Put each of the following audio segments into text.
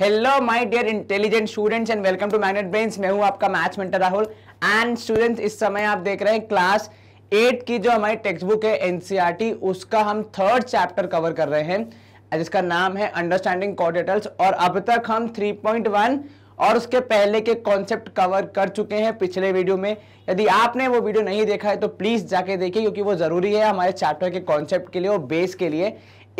Hello my dear intelligent students and welcome to Magnet Brains मैं हूं आपका maths mentor Rahul and students इस समय आप देख रहे हैं क्लास एट की जो हमारी टेक्स्ट बुक है एनसीईआरटी e उसका हम थर्ड चैप्टर कवर कर रहे हैं जिसका नाम है अंडरस्टैंडिंग कॉर्डिटल्स और अब तक हम थ्री और उसके पहले के कॉन्सेप्ट कवर कर चुके हैं पिछले वीडियो में यदि आपने वो वीडियो नहीं देखा है तो प्लीज़ जाके देखिए क्योंकि वो ज़रूरी है हमारे चैप्टर के कॉन्सेप्ट के लिए और बेस के लिए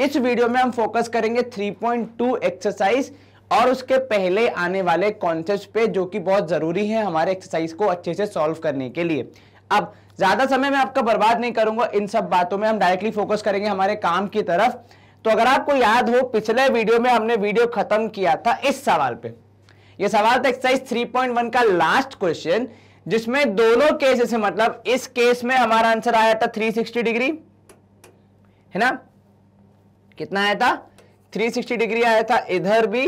इस वीडियो में हम फोकस करेंगे थ्री एक्सरसाइज और उसके पहले आने वाले कॉन्सेप्ट पे जो कि बहुत ज़रूरी है हमारे एक्सरसाइज को अच्छे से सॉल्व करने के लिए अब ज़्यादा समय मैं आपका बर्बाद नहीं करूंगा इन सब बातों में हम डायरेक्टली फोकस करेंगे हमारे काम की तरफ तो अगर आपको याद हो पिछले वीडियो में हमने वीडियो खत्म किया था इस सवाल पे यह सवाल था एक्सरसाइज 3.1 का लास्ट क्वेश्चन जिसमें दोनों केसेस है मतलब इस केस में हमारा आंसर आया था 360 डिग्री है ना कितना आया था 360 डिग्री आया था इधर भी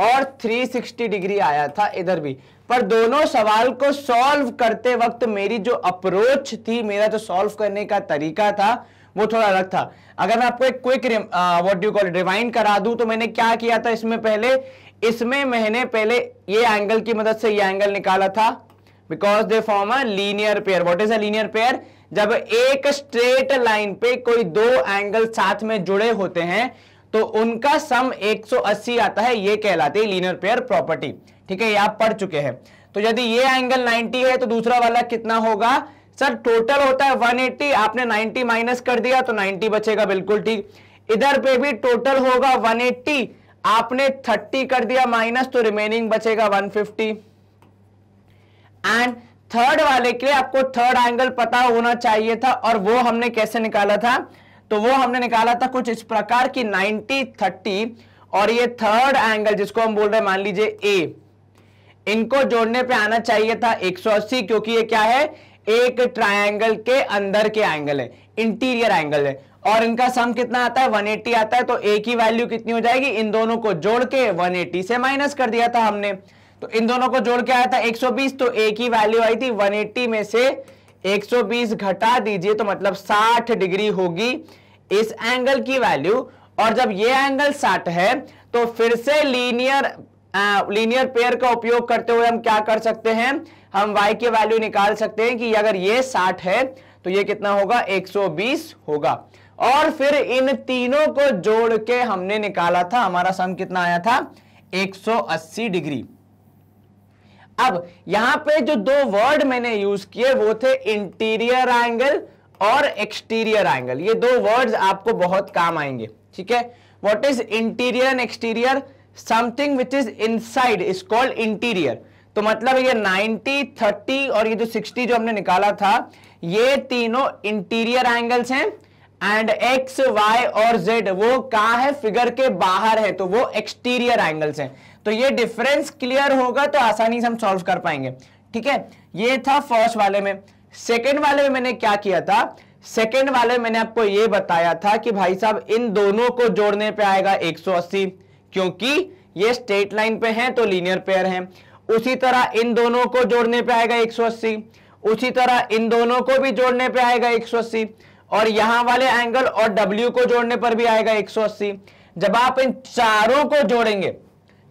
और 360 डिग्री आया था इधर भी पर दोनों सवाल को सॉल्व करते वक्त मेरी जो अप्रोच थी मेरा जो सॉल्व करने का तरीका था वो थोड़ा अलग था अगर मैं आपको एक quick what do call rewind करा दूं तो मैंने क्या किया था इसमें पहले इसमें मैंने पहले ये एंगल की मदद से ये एंगल निकाला था because they form a linear pair what is a linear pair जब एक स्ट्रेट लाइन पे कोई दो एंगल साथ में जुड़े होते हैं तो उनका सम 180 आता है ये कहलाते है लीनर पेयर प्रॉपर्टी ठीक है ये आप पढ़ चुके हैं तो यदि ये एंगल 90 है तो दूसरा वाला कितना होगा सर टोटल होता है 180 आपने 90 माइनस कर दिया तो 90 बचेगा बिल्कुल ठीक इधर पे भी टोटल होगा 180 आपने 30 कर दिया माइनस तो रिमेनिंग बचेगा 150 एंड थर्ड वाले के लिए आपको थर्ड एंगल पता होना चाहिए था और वो हमने कैसे निकाला था तो वो हमने निकाला था कुछ इस प्रकार की 90 30 और ये थर्ड एंगल जिसको हम बोल रहे हैं मान लीजिए ए इनको जोड़ने पे आना चाहिए था 180 क्योंकि ये क्या है एक ट्रायंगल के अंदर के एंगल है इंटीरियर एंगल है और इनका सम कितना आता है 180 आता है तो ए की वैल्यू कितनी हो जाएगी इन दोनों को जोड़ के 180 से माइनस कर दिया था हमने तो इन दोनों को जोड़ के आया था 120 तो ए की वैल्यू आई थी 180 में से 120 घटा दीजिए तो मतलब 60 डिग्री होगी इस एंगल की वैल्यू और जब ये एंगल 60 है तो फिर से लीनियर लीनियर पेयर का उपयोग करते हुए हम क्या कर सकते हैं हम y की वैल्यू निकाल सकते हैं कि अगर ये 60 है तो ये कितना होगा 120 होगा और फिर इन तीनों को जोड़ के हमने निकाला था हमारा सम कितना आया था 180 डिग्री अब यहां पे जो दो वर्ड मैंने यूज किए वो थे इंटीरियर एंगल और एक्सटीरियर एंगल ये दो वर्ड्स आपको बहुत काम आएंगे ठीक है what is interior and exterior something which is inside is called interior तो मतलब ये 90, 30 और ये जो 60 जो हमने निकाला था ये तीनों इंटीरियर एंगल्स हैं एंड एक्स वाई और जेड वो कहा है फिगर के बाहर है तो वो एक्सटीरियर एंगल्स हैं तो ये डिफरेंस क्लियर होगा तो आसानी से हम सॉल्व कर पाएंगे ठीक है ये था फर्स्ट वाले में सेकेंड वाले में मैंने क्या किया था सेकेंड वाले मैंने आपको ये बताया था कि भाई साहब इन दोनों को जोड़ने पे आएगा 180 क्योंकि ये स्ट्रेट लाइन पे हैं तो लीनियर पेयर हैं उसी तरह इन दोनों को जोड़ने पे आएगा 180 उसी तरह इन दोनों को भी जोड़ने पे आएगा 180 और यहां वाले एंगल और W को जोड़ने पर भी आएगा 180 जब आप इन चारों को जोड़ेंगे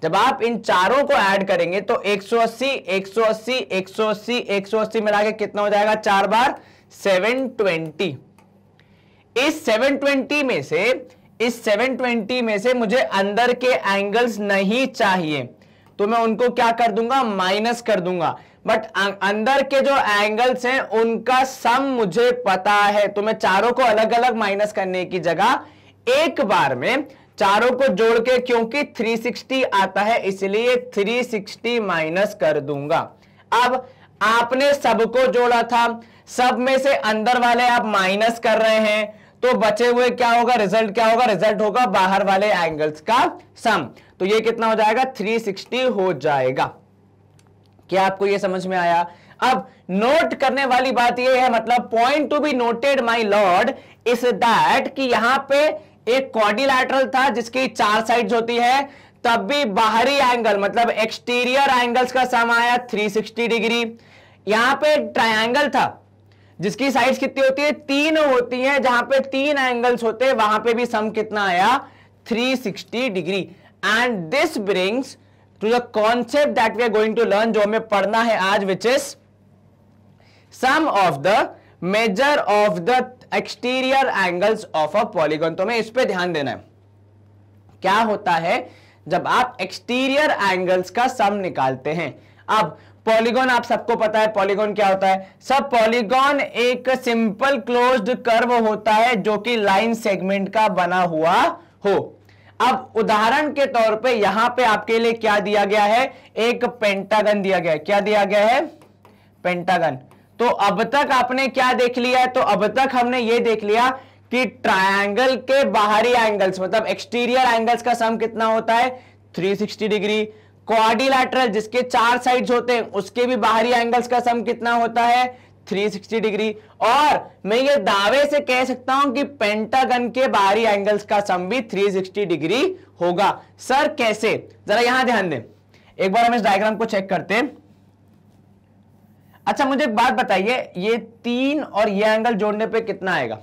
जब आप इन चारों को ऐड करेंगे तो 180, 180, 180, 180 मिला के कितना हो जाएगा चार बार 720. इस 720 में से इस 720 में से मुझे अंदर के एंगल्स नहीं चाहिए तो मैं उनको क्या कर दूंगा माइनस कर दूंगा बट अं, अंदर के जो एंगल्स हैं उनका सम मुझे पता है तो मैं चारों को अलग अलग माइनस करने की जगह एक बार में चारों को जोड़ के क्योंकि 360 आता है इसलिए 360 माइनस कर दूंगा अब आपने सबको जोड़ा था सब में से अंदर वाले आप माइनस कर रहे हैं तो बचे हुए क्या होगा रिजल्ट क्या होगा रिजल्ट होगा बाहर वाले एंगल्स का सम तो ये कितना हो जाएगा 360 हो जाएगा क्या आपको ये समझ में आया अब नोट करने वाली बात ये है मतलब point to be noted my lord is that कि यहां पे एक कॉर्डिलैटरल था जिसकी चार साइड होती है तब भी बाहरी एंगल मतलब एक्सटीरियर एंगल्स का सम आया 360 डिग्री यहां पे ट्रायंगल था जिसकी साइड्स कितनी होती है तीन होती है जहां पे तीन एंगल्स होते हैं वहां पे भी सम कितना आया 360 degree and this brings to the concept that we are going to learn जो हमें पढ़ना है आज which is sum of the measure of the exterior angles of a polygon तो मैं इस पर ध्यान देना है क्या होता है जब आप एक्सटीरियर एंगल्स का सम निकालते हैं अब पॉलीगॉन आप सबको पता है पॉलीगॉन क्या होता है सब पॉलीगॉन एक सिंपल क्लोज्ड कर्व होता है जो कि लाइन सेगमेंट का बना हुआ हो अब उदाहरण के तौर पे यहां पे आपके लिए क्या दिया गया है एक पेंटागन दिया गया है क्या दिया गया है पेंटागन तो अब तक आपने क्या देख लिया है तो अब तक हमने ये देख लिया कि ट्रायंगल के बाहरी एंगल्स मतलब एक्सटीरियर एंगल्स का सम कितना होता है 360 डिग्री क्वारिलैटरल जिसके चार साइड्स होते हैं उसके भी बाहरी एंगल्स का सम कितना होता है 360 डिग्री और मैं ये दावे से कह सकता हूं कि पेंटागन के बाहरी एंगल्स का सम भी 360 डिग्री होगा सर कैसे जरा यहां ध्यान दें एक बार हम इस डायग्राम को चेक करते हैं अच्छा मुझे एक बात बताइए ये तीन और ये एंगल जोड़ने पे कितना आएगा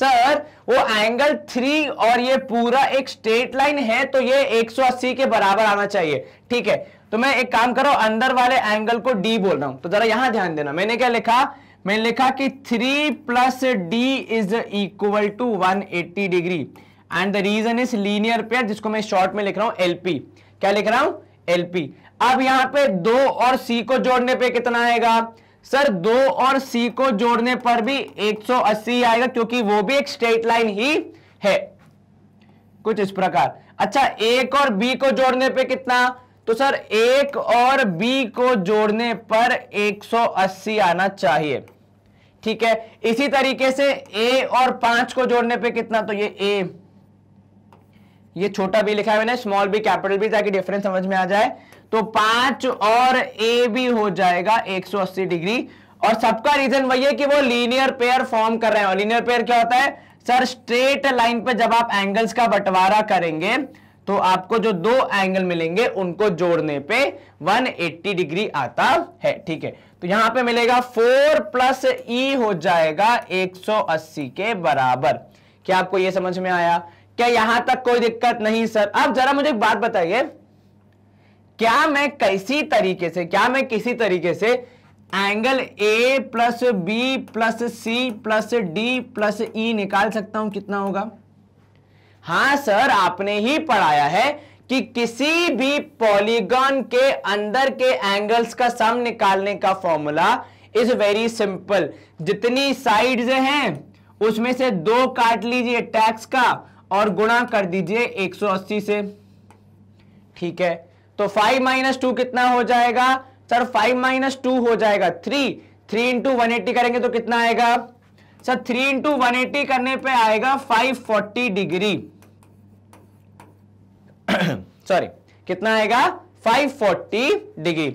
सर वो एंगल थ्री और ये पूरा एक स्ट्रेट लाइन है तो ये 180 के बराबर आना चाहिए ठीक है तो मैं एक काम करो अंदर वाले एंगल को डी बोल रहा हूं तो जरा यहां ध्यान देना मैंने क्या लिखा मैंने लिखा कि three plus D is equal to one eighty degree and the reason is linear pair जिसको मैं शॉर्ट में लिख रहा हूं एलपी क्या लिख रहा हूं एलपी अब यहां पे दो और सी को जोड़ने पे कितना आएगा सर दो और सी को जोड़ने पर भी 180 आएगा क्योंकि वो भी एक स्ट्रेट लाइन ही है कुछ इस प्रकार अच्छा एक और बी को जोड़ने पे कितना तो सर एक और बी को जोड़ने पर 180 आना चाहिए ठीक है इसी तरीके से ए और पांच को जोड़ने पे कितना तो ये ए ये छोटा बी लिखा है मैंने स्मॉल बी कैपिटल बी ताकि डिफरेंस समझ में आ जाए तो पांच और ए भी हो जाएगा 180 डिग्री और सबका रीजन वही है कि वो लीनियर पेयर फॉर्म कर रहे हैं और लीनियर पेयर क्या होता है सर स्ट्रेट लाइन पे जब आप एंगल्स का बंटवारा करेंगे तो आपको जो दो एंगल मिलेंगे उनको जोड़ने पे 180 डिग्री आता है ठीक है तो यहां पे मिलेगा 4 प्लस ई e हो जाएगा 180 के बराबर क्या आपको यह समझ में आया क्या यहां तक कोई दिक्कत नहीं सर आप जरा मुझे एक बात बताइए क्या मैं कैसी तरीके से क्या मैं किसी तरीके से angle A plus B plus C plus D plus E निकाल सकता हूं कितना होगा हां सर आपने ही पढ़ाया है कि किसी भी पॉलीगॉन के अंदर के एंगल्स का सम निकालने का फॉर्मूला इज वेरी सिंपल जितनी साइड्स हैं उसमें से दो काट लीजिए टैक्स का और गुणा कर दीजिए 180 से ठीक है तो फाइव माइनस टू कितना हो जाएगा सर फाइव माइनस टू हो जाएगा three three into one eighty करेंगे तो कितना आएगा sir three into one eighty करने पे आएगा फाइव फोर्टी डिग्री सॉरी कितना आएगा five forty degree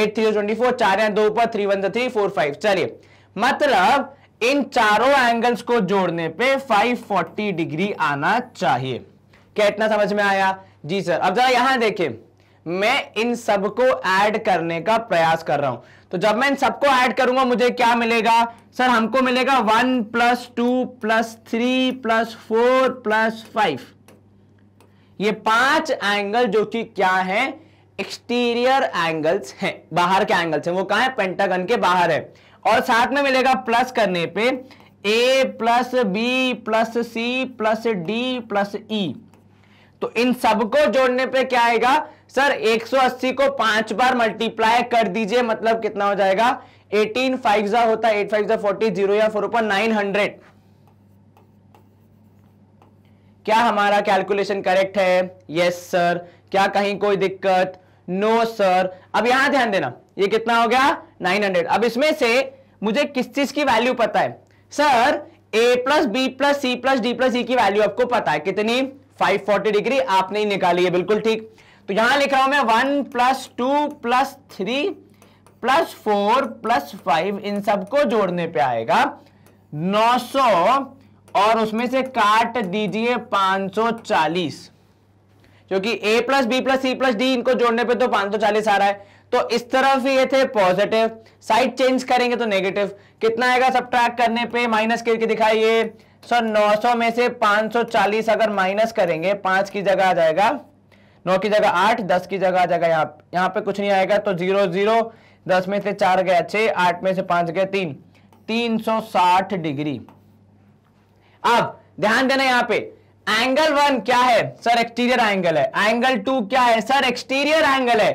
eight three twenty four चार या दो ऊपर three one three four five चलिए मतलब इन चारों एंगल्स को जोड़ने पे 540 डिग्री आना चाहिए क्या इतना समझ में आया जी सर अब जरा यहां देखें मैं इन सबको ऐड करने का प्रयास कर रहा हूं तो जब मैं इन सबको ऐड करूंगा मुझे क्या मिलेगा सर हमको मिलेगा one plus two plus three plus four plus five ये पांच एंगल जो कि क्या है एक्सटीरियर एंगल्स हैं बाहर के एंगल्स हैं वो कहा है पेंटागन के बाहर है और साथ में मिलेगा प्लस करने पे A plus B plus C plus D plus E e. तो इन सबको जोड़ने पे क्या आएगा सर 180 को पांच बार मल्टीप्लाई कर दीजिए मतलब कितना हो जाएगा 18 फाइव जा होता है एट फाइव जा फोर्टी जीरो या फोर ऊपर नाइन हंड्रेड क्या हमारा कैलकुलेशन करेक्ट है यस सर क्या कहीं कोई दिक्कत नो no, सर अब यहां ध्यान देना ये कितना हो गया 900 अब इसमें से मुझे किस चीज की वैल्यू पता है sir A plus B plus C plus D plus E की वैल्यू आपको पता है कितनी 540 डिग्री आपने ही निकाली है बिल्कुल ठीक तो यहां लिख रहा हूं मैं one plus two plus three plus four plus five इन सबको जोड़ने पे आएगा 900 और उसमें से काट दीजिए 540 क्योंकि a plus B plus C plus D इनको जोड़ने पे तो 540 आ रहा है तो इस तरफ ये थे पॉजिटिव साइड चेंज करेंगे तो नेगेटिव कितना आएगा सब करने पे माइनस करके दिखाइए सर 900 में से 540 अगर माइनस करेंगे पांच की जगह आ जाएगा नौ की जगह आठ दस की जगह आ जाएगा यहाँ यहाँ पे कुछ नहीं आएगा तो जीरो जीरो दस में से चार गया छह आठ में से पांच गया तीन तीन सौ साठ डिग्री अब ध्यान देना यहाँ पे एंगल वन क्या है सर एक्सटीरियर एंगल है एंगल टू क्या है सर एक्सटीरियर एंगल है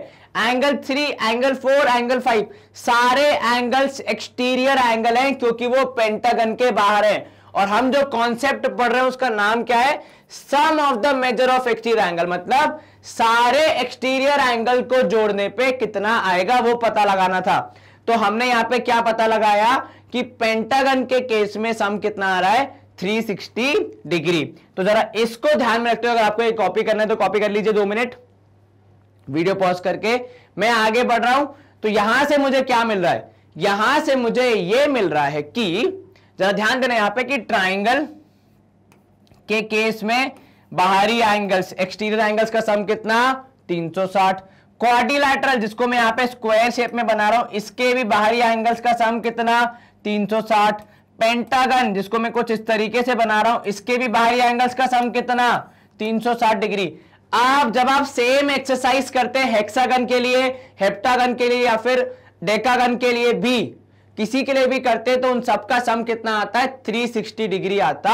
angle three angle four angle five सारे एंगल्स एक्सटीरियर एंगल हैं क्योंकि वो पेंटागन के बाहर हैं और हम जो कॉन्सेप्ट पढ़ रहे हैं उसका नाम क्या है sum of the measure of exterior angle मतलब सारे एक्सटीरियर एंगल को जोड़ने पे कितना आएगा वो पता लगाना था तो हमने यहां पे क्या पता लगाया कि पेंटागन के केस में सम कितना आ रहा है 360 डिग्री तो जरा इसको ध्यान में रखते हो अगर आपको ये कॉपी करना है तो कॉपी कर लीजिए दो मिनट वीडियो पॉज करके मैं आगे बढ़ रहा हूं तो यहां से मुझे क्या मिल रहा है यहां से मुझे ये मिल रहा है कि जरा ध्यान देना यहां पे कि ट्राइंगल के केस में बाहरी एंगल्स एक्सटीरियर एंगल्स का सम कितना 360 क्वाड्रिलेटरल जिसको मैं यहां पे स्क्वायर शेप में बना रहा हूं इसके भी बाहरी एंगल्स का सम कितना 360 पेंटागन जिसको मैं कुछ इस तरीके से बना रहा हूं इसके भी बाहरी एंगल्स का सम कितना 360 डिग्री आप जब आप सेम एक्सरसाइज करते हैं हेक्सागन के लिए हेप्टागन के लिए या फिर डेकागन के लिए भी किसी के लिए भी करते तो उन सबका सम कितना आता है 360 डिग्री आता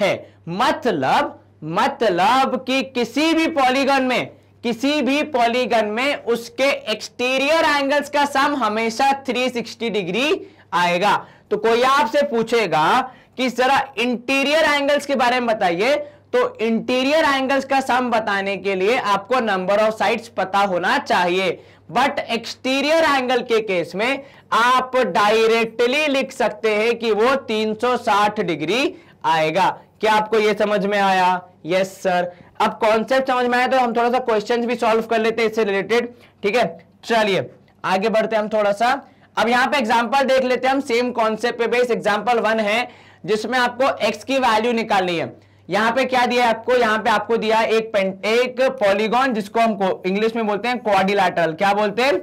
है मतलब मतलब कि किसी भी पॉलीगन में किसी भी पॉलीगन में उसके एक्सटीरियर एंगल्स का सम हमेशा 360 डिग्री आएगा तो कोई आपसे पूछेगा कि जरा इंटीरियर एंगल्स के बारे में बताइए तो इंटीरियर एंगल्स का सम बताने के लिए आपको नंबर ऑफ साइड्स पता होना चाहिए बट एक्सटीरियर एंगल के केस में आप डायरेक्टली लिख सकते हैं कि वो 360 डिग्री आएगा क्या आपको ये समझ में आया यस सर अब कॉन्सेप्ट समझ में आया तो हम थोड़ा सा क्वेश्चन भी सॉल्व कर लेते हैं इससे रिलेटेड ठीक है चलिए आगे बढ़ते हम थोड़ा सा अब यहां पे एग्जाम्पल देख लेते हैं हम सेम कॉन्सेप्ट पे बेस एग्जाम्पल वन है जिसमें आपको एक्स की वैल्यू निकालनी है यहां पे क्या दिया है आपको यहां पे आपको दिया एक एक पॉलीगॉन जिसको हम इंग्लिश में बोलते हैं क्वाडिलैटरल क्या बोलते हैं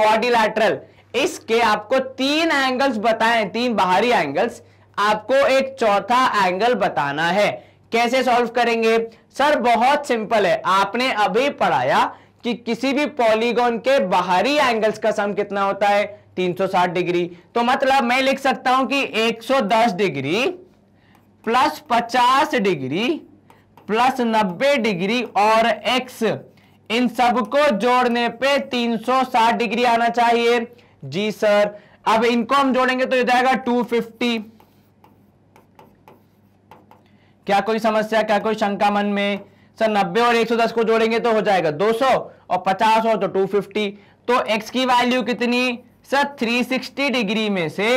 क्वाडिलैटरल इसके आपको तीन एंगल्स बताएं तीन बाहरी एंगल्स आपको एक चौथा एंगल बताना है कैसे सॉल्व करेंगे सर बहुत सिंपल है आपने अभी पढ़ाया कि किसी भी पॉलीगॉन के बाहरी एंगल्स का सम कितना होता है 360 डिग्री तो मतलब मैं लिख सकता हूं कि 110 डिग्री प्लस पचास डिग्री प्लस नब्बे डिग्री और एक्स इन सबको जोड़ने पे 360 डिग्री आना चाहिए जी सर अब इनको हम जोड़ेंगे तो ये जाएगा 250 क्या कोई समस्या क्या कोई शंका मन में सर 90 और 110 को जोड़ेंगे तो हो जाएगा 200 और 50 हो तो 250 तो x की वैल्यू कितनी सर 360 डिग्री में से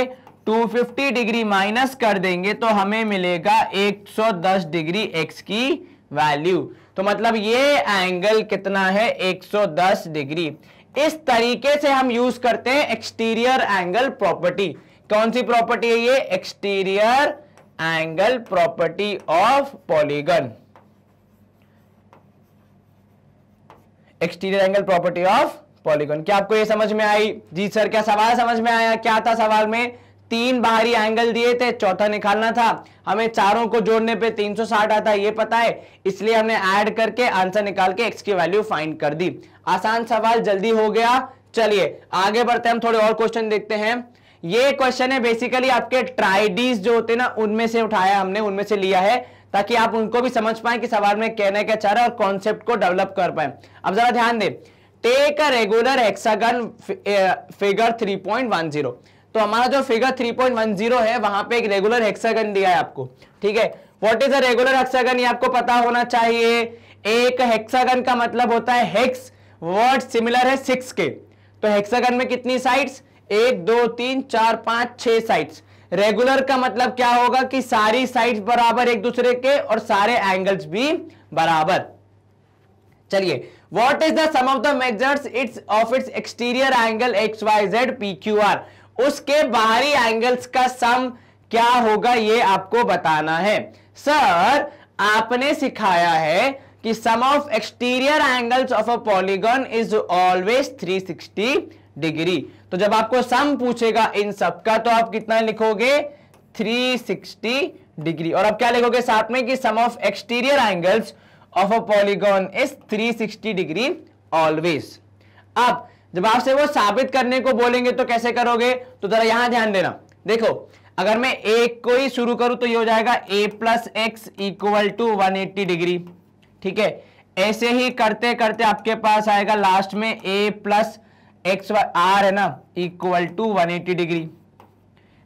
250 डिग्री माइनस कर देंगे तो हमें मिलेगा 110 डिग्री एक्स की वैल्यू तो मतलब ये एंगल कितना है 110 डिग्री इस तरीके से हम यूज करते हैं एक्सटीरियर एंगल प्रॉपर्टी कौन सी प्रॉपर्टी है ये exterior angle property of polygon exterior angle property of polygon क्या आपको ये समझ में आई जी सर क्या सवाल समझ में आया क्या था सवाल में तीन बाहरी एंगल दिए थे चौथा निकालना था हमें चारों को जोड़ने पे 360 आता है ये पता है इसलिए हमने ऐड करके आंसर निकाल के एक्स की वैल्यू फाइंड कर दी आसान सवाल जल्दी हो गया चलिए आगे बढ़ते हम थोड़े और क्वेश्चन देखते हैं ये क्वेश्चन है बेसिकली आपके ट्राइडीज जो होते ना उनमें से उठाया हमने उनमें से लिया है ताकि आप उनको भी समझ पाए कि सवाल में कहने क्या चाह रहा और कॉन्सेप्ट को डेवलप कर पाए अब जरा ध्यान दे take a regular hexagon figure 3.10 तो हमारा जो फिगर 3.10 है वहां पे एक रेगुलर हेक्सागन दिया है आपको ठीक है what is a regular hexagon ये आपको पता होना चाहिए एक हेक्सागन का मतलब होता है हेक्स वर्ड सिमिलर है सिक्स के तो हेक्सागन में कितनी साइड्स एक दो तीन चार पांच छह साइड्स रेगुलर का मतलब क्या होगा कि सारी साइड बराबर एक दूसरे के और सारे एंगल्स भी बराबर चलिए what is the sum of the measures its of its exterior angle X Y Z P Q R उसके बाहरी एंगल्स का सम क्या होगा ये आपको बताना है सर आपने सिखाया है कि sum of exterior angles of a polygon is always 360 degree तो जब आपको सम पूछेगा इन सबका तो आप कितना लिखोगे 360 डिग्री और आप क्या लिखोगे साथ में कि sum of exterior angles of a polygon is 360 degree always अब जब आपसे वो साबित करने को बोलेंगे तो कैसे करोगे तो जरा यहां ध्यान देना देखो अगर मैं एक को ही शुरू करूं तो ये हो जाएगा A plus X equal to one eighty degree ठीक है ऐसे ही करते करते आपके पास आएगा लास्ट में ए प्लस एक्स आर है ना equal to one eighty degree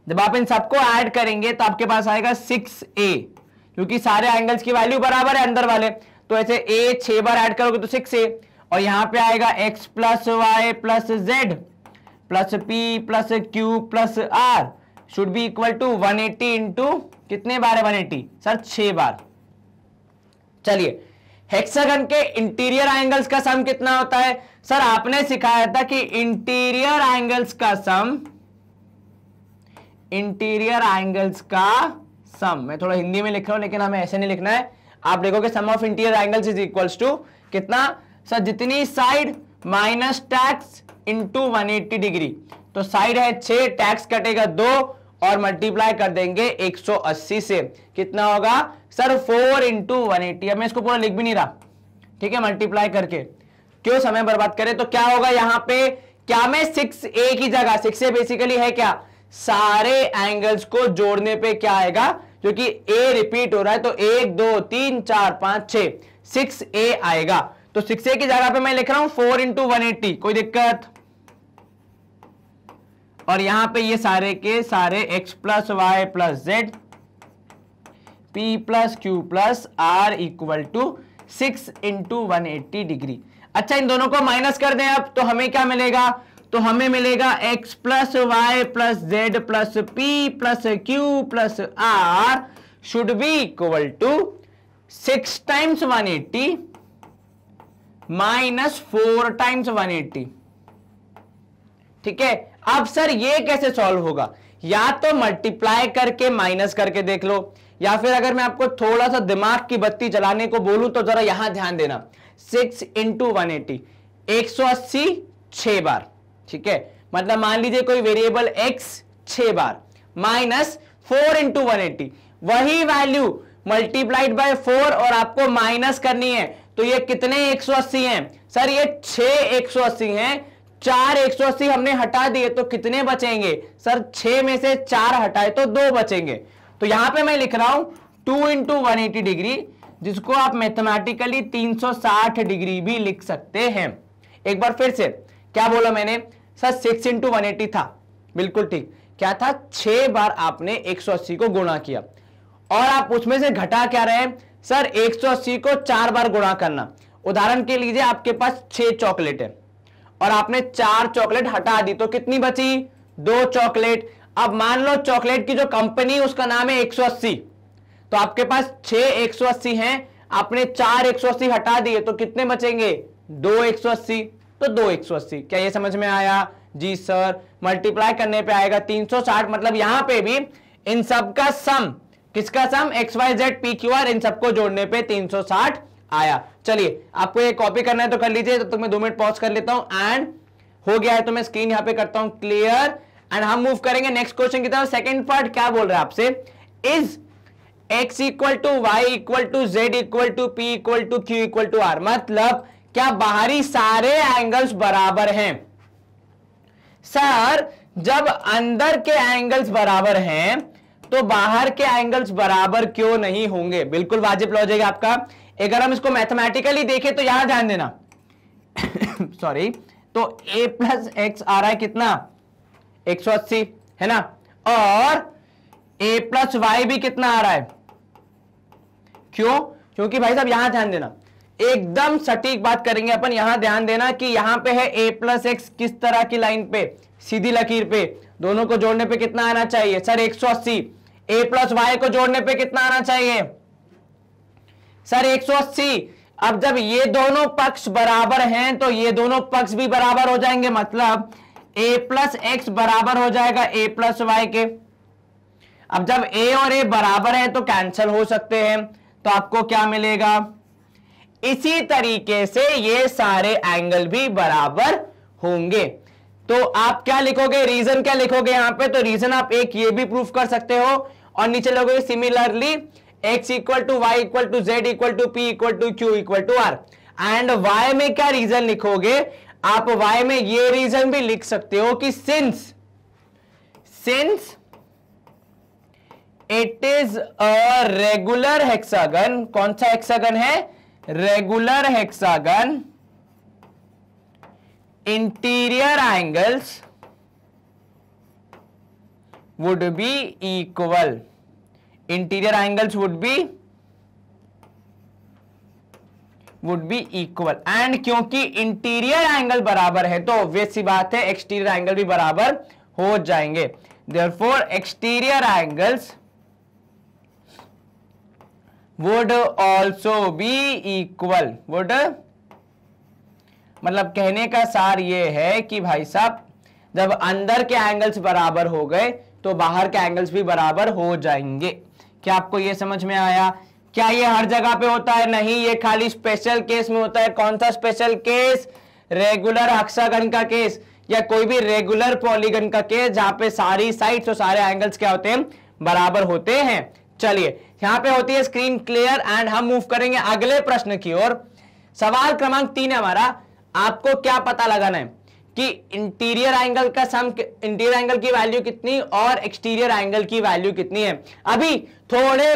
जब आप इन सबको ऐड करेंगे तो आपके पास आएगा सिक्स ए क्योंकि सारे एंगल्स की वैल्यू बराबर है अंदर वाले तो ऐसे ए छह बार ऐड करोगे तो सिक्स ए और यहां पे आएगा x plus Y plus Z plus P plus Q plus R should be equal to one eighty into कितने बार है 180 सर छह बार चलिए हेक्सागन के इंटीरियर एंगल्स का सम कितना होता है सर आपने सिखाया था कि इंटीरियर एंगल्स का सम इंटीरियर एंगल्स का सम मैं थोड़ा हिंदी में लिख रहा हूं लेकिन हमें ऐसे नहीं लिखना है आप देखोगे sum of interior angles is equals to कितना सर जितनी side minus tax into one degree तो साइड है छह टैक्स कटेगा दो और मल्टीप्लाई कर देंगे 180 से कितना होगा सर फोर इंटू वन अब मैं इसको पूरा लिख भी नहीं रहा ठीक है मल्टीप्लाई करके क्यों समय बर्बाद करें तो क्या होगा यहां पे क्या मैं सिक्स ए की जगह सिक्स ए बेसिकली है क्या सारे एंगल्स को जोड़ने पे क्या आएगा क्योंकि ए रिपीट हो रहा है तो एक दो तीन चार पांच छ सिक्स ए आएगा तो सिक्स ए की जगह पे मैं लिख रहा हूं फोर इंटू वन एट्टी कोई दिक्कत और यहां पे ये सारे के सारे x plus Y plus Z P plus Q plus R equal to six into one eighty degree अच्छा इन दोनों को माइनस कर दें अब तो हमें क्या मिलेगा तो हमें मिलेगा x plus Y plus Z plus P plus Q plus R should be equal to six times one eighty minus four times one eighty ठीक है अब सर ये कैसे सॉल्व होगा या तो मल्टीप्लाई करके माइनस करके देख लो या फिर अगर मैं आपको थोड़ा सा दिमाग की बत्ती चलाने को बोलूं तो जरा यहां ध्यान देना सिक्स इंटू वन एटी एक सौ अस्सी छ बार ठीक है मतलब मान लीजिए कोई वेरिएबल एक्स छ बार minus four into one eighty वही वैल्यू मल्टीप्लाइड बाय फोर और आपको माइनस करनी है तो ये कितने 180 हैं सर ये छह 180 हैं चार 180 हमने हटा दिए तो कितने बचेंगे सर छह में से चार हटाए तो दो बचेंगे तो यहां पे मैं लिख रहा हूं टू इंटू वन डिग्री जिसको आप मैथमेटिकली 360 डिग्री भी लिख सकते हैं एक बार फिर से क्या बोला मैंने सर सिक्स इंटू वन था बिल्कुल ठीक क्या था छह बार आपने 180 को गुणा किया और आप उसमें से घटा क्या रहे हैं सर 180 को चार बार गुणा करना उदाहरण के लिए आपके पास छह चॉकलेट है और आपने चार चॉकलेट हटा दी तो कितनी बची दो चॉकलेट अब मान लो चॉकलेट की जो कंपनी उसका नाम है 180 तो आपके पास छह 180 हैं आपने चार 180 हटा दिए तो कितने बचेंगे दो 180 तो दो 180 क्या ये समझ में आया जी सर मल्टीप्लाई करने पे आएगा 360 मतलब यहां पे भी इन सब का सम किसका sum X Y Z P Q R इन सबको जोड़ने पे 360 आया चलिए आपको ये कॉपी करना है तो कर लीजिए तो तो मैं दो मिनट पॉज कर लेता हूं एंड हो गया है तो मैं स्क्रीन यहां पे करता हूं क्लियर एंड हम मूव करेंगे नेक्स्ट क्वेश्चन की तरफ सेकंड पार्ट क्या बोल रहा है आपसे is X equal to Y equal to Z equal to P equal to Q equal to R मतलब क्या बाहरी सारे एंगल्स बराबर हैं सर जब अंदर के एंगल्स बराबर हैं तो बाहर के एंगल्स बराबर क्यों नहीं होंगे बिल्कुल वाजिब लॉजिक आपका अगर हम इसको मैथमेटिकली देखें तो यहां ध्यान देना सॉरी तो ए प्लस एक्स आ रहा है कितना 180 है ना और ए प्लस वाई भी कितना आ रहा है क्यों क्योंकि भाई साहब यहां ध्यान देना एकदम सटीक बात करेंगे अपन यहां ध्यान देना कि यहां पे है ए प्लस एक्स किस तरह की लाइन पे सीधी लकीर पे दोनों को जोड़ने पे कितना आना चाहिए सर 180 ए प्लस वाई को जोड़ने पे कितना आना चाहिए सर 180 अब जब ये दोनों पक्ष बराबर हैं तो ये दोनों पक्ष भी बराबर हो जाएंगे मतलब ए प्लस एक्स बराबर हो जाएगा ए प्लस वाई के अब जब ए और ए बराबर है तो कैंसिल हो सकते हैं तो आपको क्या मिलेगा इसी तरीके से ये सारे एंगल भी बराबर होंगे तो आप क्या लिखोगे रीजन क्या लिखोगे यहां पे तो रीजन आप एक ये भी प्रूफ कर सकते हो और नीचे लोगे similarly X equal to Y equal to Z equal to P equal to Q equal to R and why में क्या रीजन लिखोगे आप वाई में ये रीजन भी लिख सकते हो कि since since it is a regular hexagon कौन सा हेक्सागन है regular hexagon interior angles would be equal interior angles would be would be equal and क्योंकि इंटीरियर एंगल बराबर है तो ऑब्वियस सी बात है एक्सटीरियर एंगल भी बराबर हो जाएंगे therefore exterior angles would also be equal would मतलब कहने का सार ये है कि भाई साहब जब अंदर के एंगल्स बराबर हो गए तो बाहर के एंगल्स भी बराबर हो जाएंगे क्या आपको ये समझ में आया क्या ये हर जगह पे होता है नहीं ये खाली स्पेशल केस में होता है कौन सा स्पेशल केस रेगुलर अक्षागन का केस या कोई भी रेगुलर पॉलीगन का केस जहां पे सारी साइड और सारे एंगल्स क्या होते हैं बराबर होते हैं चलिए यहां पे होती है स्क्रीन क्लियर एंड हम मूव करेंगे अगले प्रश्न की ओर सवाल क्रमांक तीन है हमारा आपको क्या पता लगाना है कि इंटीरियर एंगल का सम इंटीरियर एंगल की वैल्यू कितनी और एक्सटीरियर एंगल की वैल्यू कितनी है अभी थोड़े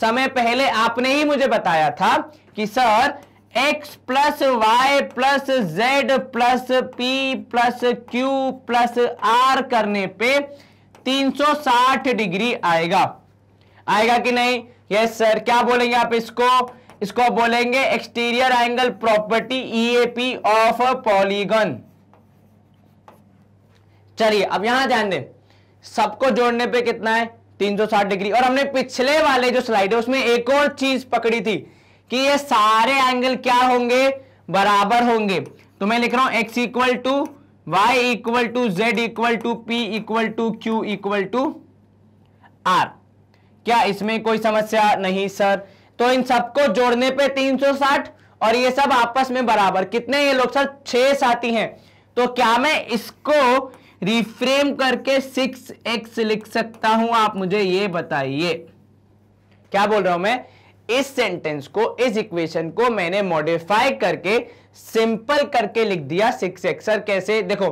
समय पहले आपने ही मुझे बताया था कि sir x plus Y plus Z plus P plus Q plus R करने पे 360 डिग्री आएगा आएगा कि नहीं यस सर क्या बोलेंगे आप इसको इसको बोलेंगे exterior angle property EAP of polygon चलिए अब यहां ध्यान दें सबको जोड़ने पे कितना है 360 डिग्री और हमने पिछले वाले जो स्लाइड है उसमें एक और चीज पकड़ी थी कि ये सारे एंगल क्या होंगे बराबर होंगे तो मैं लिख रहा हूं X equal to Y equal to Z equal to P equal to Q equal to R क्या इसमें कोई समस्या नहीं सर तो इन सबको जोड़ने पे 360 और ये सब आपस में बराबर कितने ये लोग सर छह साथी हैं तो क्या मैं इसको रिफ्रेम करके सिक्स एक्स लिख सकता हूं आप मुझे ये बताइए क्या बोल रहा हूं मैं इस सेंटेंस को इस इक्वेशन को मैंने मॉडिफाई करके सिंपल करके लिख दिया सिक्स एक्स सर कैसे देखो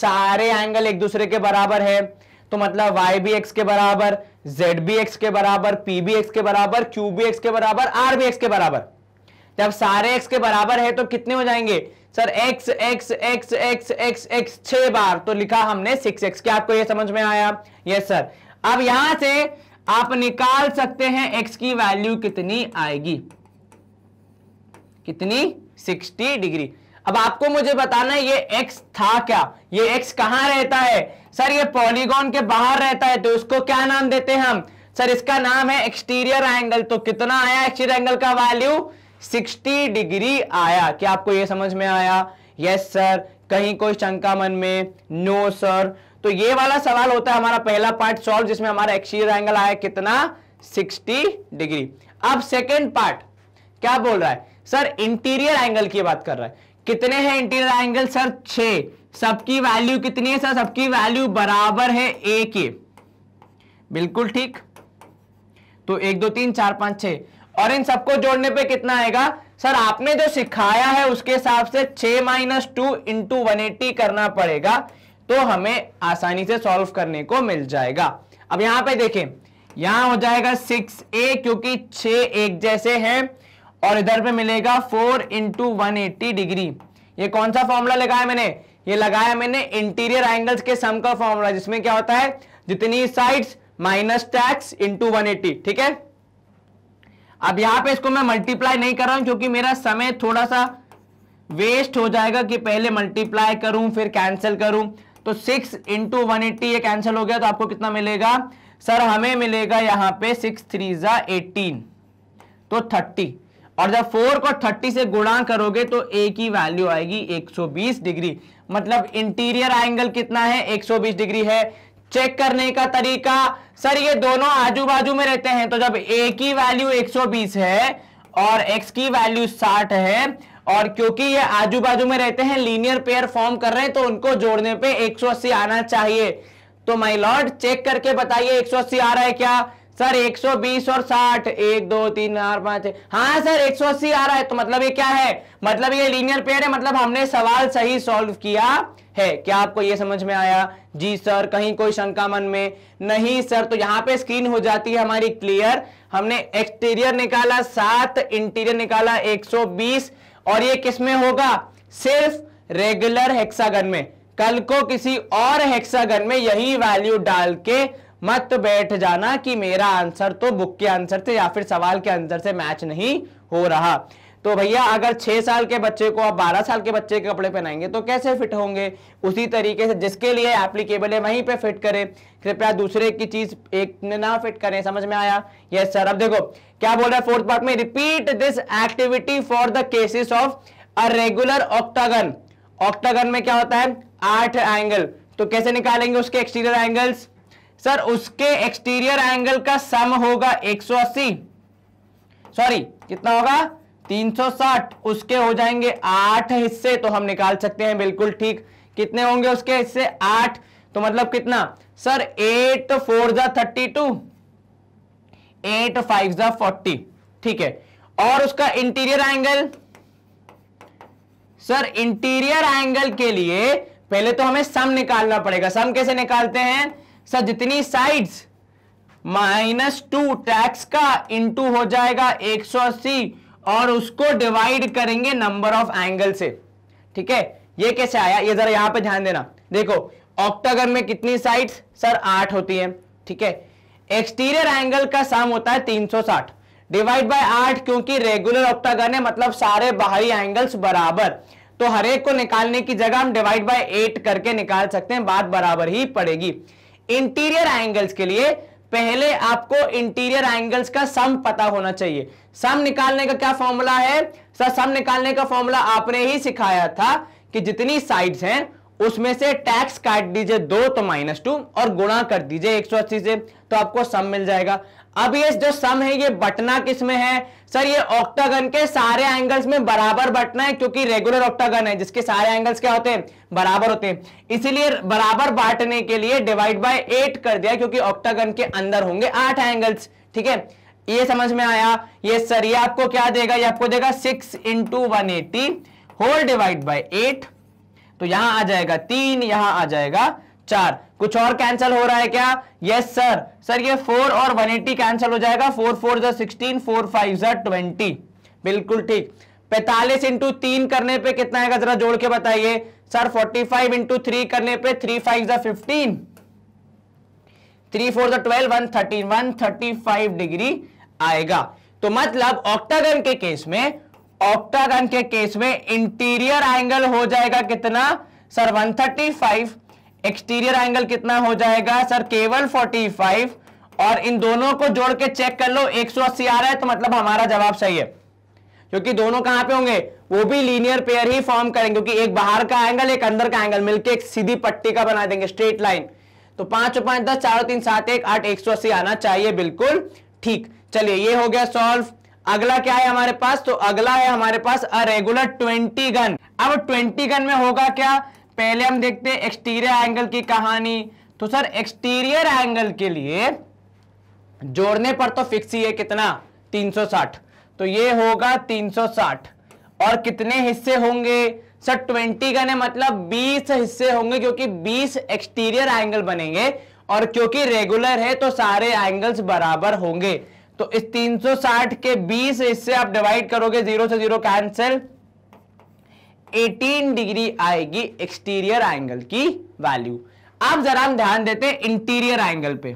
सारे एंगल एक दूसरे के बराबर है तो मतलब वाई बी एक्स के बराबर जेड बी एक्स के बराबर पी बी एक्स के बराबर क्यू बी एक्स के बराबर आर बी एक्स के बराबर जब सारे एक्स के बराबर है तो कितने हो जाएंगे sir x x x x x x छह बार तो लिखा हमने सिक्स एक्स क्या आपको ये समझ में आया यस सर अब यहां से आप निकाल सकते हैं x की वैल्यू कितनी आएगी कितनी 60 डिग्री अब आपको मुझे बताना है ये x था क्या ये x कहां रहता है सर ये पॉलीगॉन के बाहर रहता है तो उसको क्या नाम देते हैं हम सर इसका नाम है एक्सटीरियर एंगल तो कितना आया एक्सटीरियर एंगल का वैल्यू 60 डिग्री आया क्या आपको यह समझ में आया यस सर कहीं कोई शंका मन में नो no, सर तो ये वाला सवाल होता है हमारा पहला पार्ट सॉल्व जिसमें हमारा एक्सीड एंगल आया कितना 60 डिग्री अब सेकेंड पार्ट क्या बोल रहा है सर इंटीरियर एंगल की बात कर रहा है कितने हैं इंटीरियर एंगल सर छ सबकी वैल्यू कितनी है सर सबकी वैल्यू बराबर है ए के बिल्कुल ठीक तो एक दो तीन चार पांच छह और इन सबको जोड़ने पे कितना आएगा सर आपने जो सिखाया है उसके हिसाब से छ माइनस टू इंटू वन करना पड़ेगा तो हमें आसानी से सॉल्व करने को मिल जाएगा अब यहां पे देखें यहां हो जाएगा सिक्स ए क्योंकि छ एक जैसे हैं और इधर पे मिलेगा four into one eighty degree ये कौन सा फॉर्मूला लगाया मैंने ये लगाया मैंने इंटीरियर एंगल्स के सम का फॉर्मूला जिसमें क्या होता है जितनी sides minus tax into one eighty ठीक है अब यहां पे इसको मैं मल्टीप्लाई नहीं कर रहा हूं क्योंकि मेरा समय थोड़ा सा वेस्ट हो जाएगा कि पहले मल्टीप्लाई करूं फिर कैंसिल करूं तो सिक्स इंटू वन एट्टी ये कैंसिल हो गया तो आपको कितना मिलेगा सर हमें मिलेगा यहां पे सिक्स थ्री ज़ा एटीन तो थर्टी और जब फोर को थर्टी से गुणा करोगे तो ए की वैल्यू आएगी बीस डिग्री मतलब इंटीरियर एंगल कितना है बीस डिग्री है चेक करने का तरीका सर ये दोनों आजू बाजू में रहते हैं तो जब ए की वैल्यू 120 है और एक्स की वैल्यू 60 है और क्योंकि ये आजू बाजू में रहते हैं लीनियर पेयर फॉर्म कर रहे हैं तो उनको जोड़ने पे 180 आना चाहिए तो माय लॉर्ड चेक करके बताइए 180 आ रहा है क्या सर 120 और 60 एक दो तीन चार पांच हाँ सर 180 आ रहा है तो मतलब ये क्या है मतलब ये लीनियर पेयर है मतलब हमने सवाल सही सॉल्व किया है क्या आपको यह समझ में आया जी सर कहीं कोई शंका मन में नहीं सर तो यहां पे स्क्रीन हो जाती है हमारी क्लियर हमने एक्सटीरियर निकाला सात इंटीरियर निकाला 120 और ये किस में होगा सिर्फ रेगुलर हेक्सागन में कल को किसी और हेक्सागन में यही वैल्यू डाल के मत बैठ जाना कि मेरा आंसर तो बुक के आंसर से या फिर सवाल के आंसर से मैच नहीं हो रहा तो भैया अगर छह साल के बच्चे को आप बारह साल के बच्चे के कपड़े पहनाएंगे तो कैसे फिट होंगे उसी तरीके से जिसके लिए एप्लीकेबल है वहीं पे फिट करें कृपया दूसरे की चीज एक में ना फिट करें समझ में आया यस सर अब देखो क्या बोल रहे फोर्थ पार्ट में repeat this activity for the cases of a regular octagon octagon में क्या होता है आठ एंगल तो कैसे निकालेंगे उसके एक्सटीरियर एंगल्स सर उसके एक्सटीरियर एंगल का सम होगा 180 सॉरी कितना होगा 360 उसके हो जाएंगे आठ हिस्से तो हम निकाल सकते हैं बिल्कुल ठीक कितने होंगे उसके हिस्से आठ तो मतलब कितना सर एट फोर जा थर्टी टू एट फाइव जा फोर्टी ठीक है और उसका interior angle sir interior angle के लिए पहले तो हमें सम निकालना पड़ेगा सम कैसे निकालते हैं सर जितनी साइड्स माइनस टू टैक्स का इंटू हो जाएगा एक सौ अस्सी और उसको डिवाइड करेंगे नंबर ऑफ एंगल से ठीक है ये कैसे आया ये जरा यहां पे ध्यान देना देखो ऑक्टागन में कितनी साइड्स सर आठ होती हैं ठीक है एक्सटीरियर एंगल का सम होता है 360 डिवाइड बाय आठ क्योंकि रेगुलर ऑक्टागन है मतलब सारे बाहरी एंगल्स बराबर तो हर एक को निकालने की जगह हम डिवाइड बाय एट करके निकाल सकते हैं बात बराबर ही पड़ेगी इंटीरियर एंगल्स के लिए पहले आपको इंटीरियर एंगल्स का सम पता होना चाहिए सम निकालने का क्या फॉर्मूला है सर सम निकालने का फॉर्मूला आपने ही सिखाया था कि जितनी साइड्स हैं उसमें से टैक्स काट दीजिए दो तो माइनस टू और गुणा कर दीजिए एक सौ अस्सी से तो आपको सम मिल जाएगा अब ये जो सम है ये बटना किस में है सर ये ऑक्टागन के सारे एंगल्स में बराबर बटना है क्योंकि रेगुलर ऑक्टागन है जिसके सारे एंगल्स क्या होते हैं बराबर होते हैं इसीलिए बराबर बांटने के लिए डिवाइड बाय एट कर दिया क्योंकि ऑक्टागन के अंदर होंगे आठ एंगल्स ठीक है ये समझ में आया ये सर ये आपको क्या देगा ये आपको देगा six into one eighty whole divide by eight तो यहां आ जाएगा तीन यहां आ जाएगा चार कुछ और कैंसिल हो रहा है क्या यस सर सर ये फोर और वन एट्टी कैंसिल हो जाएगा फोर फोर जो सिक्सटीन फोर फाइव जो ट्वेंटी बिल्कुल ठीक पैतालीस इंटू तीन करने पे कितना आएगा जरा जोड़ के बताइए sir forty five into three करने पे थ्री फाइव जो फिफ्टीन थ्री फोर जो twelve one thirty one thirty five degree आएगा तो मतलब ऑक्टागन के केस में ऑक्टागन के केस में इंटीरियर एंगल हो जाएगा कितना सर 135 एक्सटीरियर एंगल कितना हो जाएगा सर केवल 45 और इन दोनों को जोड़ के चेक कर लो 180 आ रहा है तो मतलब हमारा जवाब सही है क्योंकि दोनों कहां पे होंगे वो भी लीनियर पेयर ही फॉर्म करेंगे क्योंकि एक बाहर का एंगल एक अंदर का एंगल मिलकर एक सीधी पट्टी का बना देंगे स्ट्रेट लाइन तो पांच पांच दस चारों तीन सात एक आठ एक सौ अस्सी आना चाहिए बिल्कुल ठीक चलिए ये हो गया सॉल्व अगला क्या है हमारे पास तो अगला है हमारे पास अ रेगुलर ट्वेंटी गन अब ट्वेंटी गन में होगा क्या पहले हम देखते हैं एक्सटीरियर एंगल की कहानी तो सर एक्सटीरियर एंगल के लिए जोड़ने पर तो फिक्स ही है कितना 360 तो ये होगा 360 और कितने हिस्से होंगे सर 20 गन है मतलब 20 हिस्से होंगे क्योंकि 20 एक्सटीरियर एंगल बनेंगे और क्योंकि रेगुलर है तो सारे एंगल्स बराबर होंगे तो इस 360 के 20 इससे आप डिवाइड करोगे जीरो से जीरो कैंसिल 18 डिग्री आएगी एक्सटीरियर एंगल की वैल्यू अब जरा हम ध्यान देते हैं इंटीरियर एंगल पे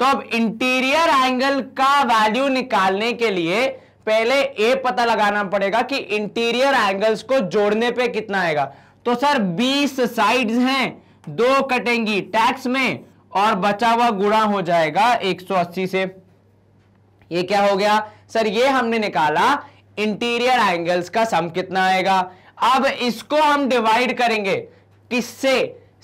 तो अब इंटीरियर एंगल का वैल्यू निकालने के लिए पहले ए पता लगाना पड़ेगा कि इंटीरियर एंगल्स को जोड़ने पे कितना आएगा तो सर 20 साइड्स हैं दो कटेंगी टैक्स में और बचा हुआ गुणा हो जाएगा 180 से ये क्या हो गया सर ये हमने निकाला इंटीरियर एंगल्स का सम कितना आएगा अब इसको हम डिवाइड करेंगे किससे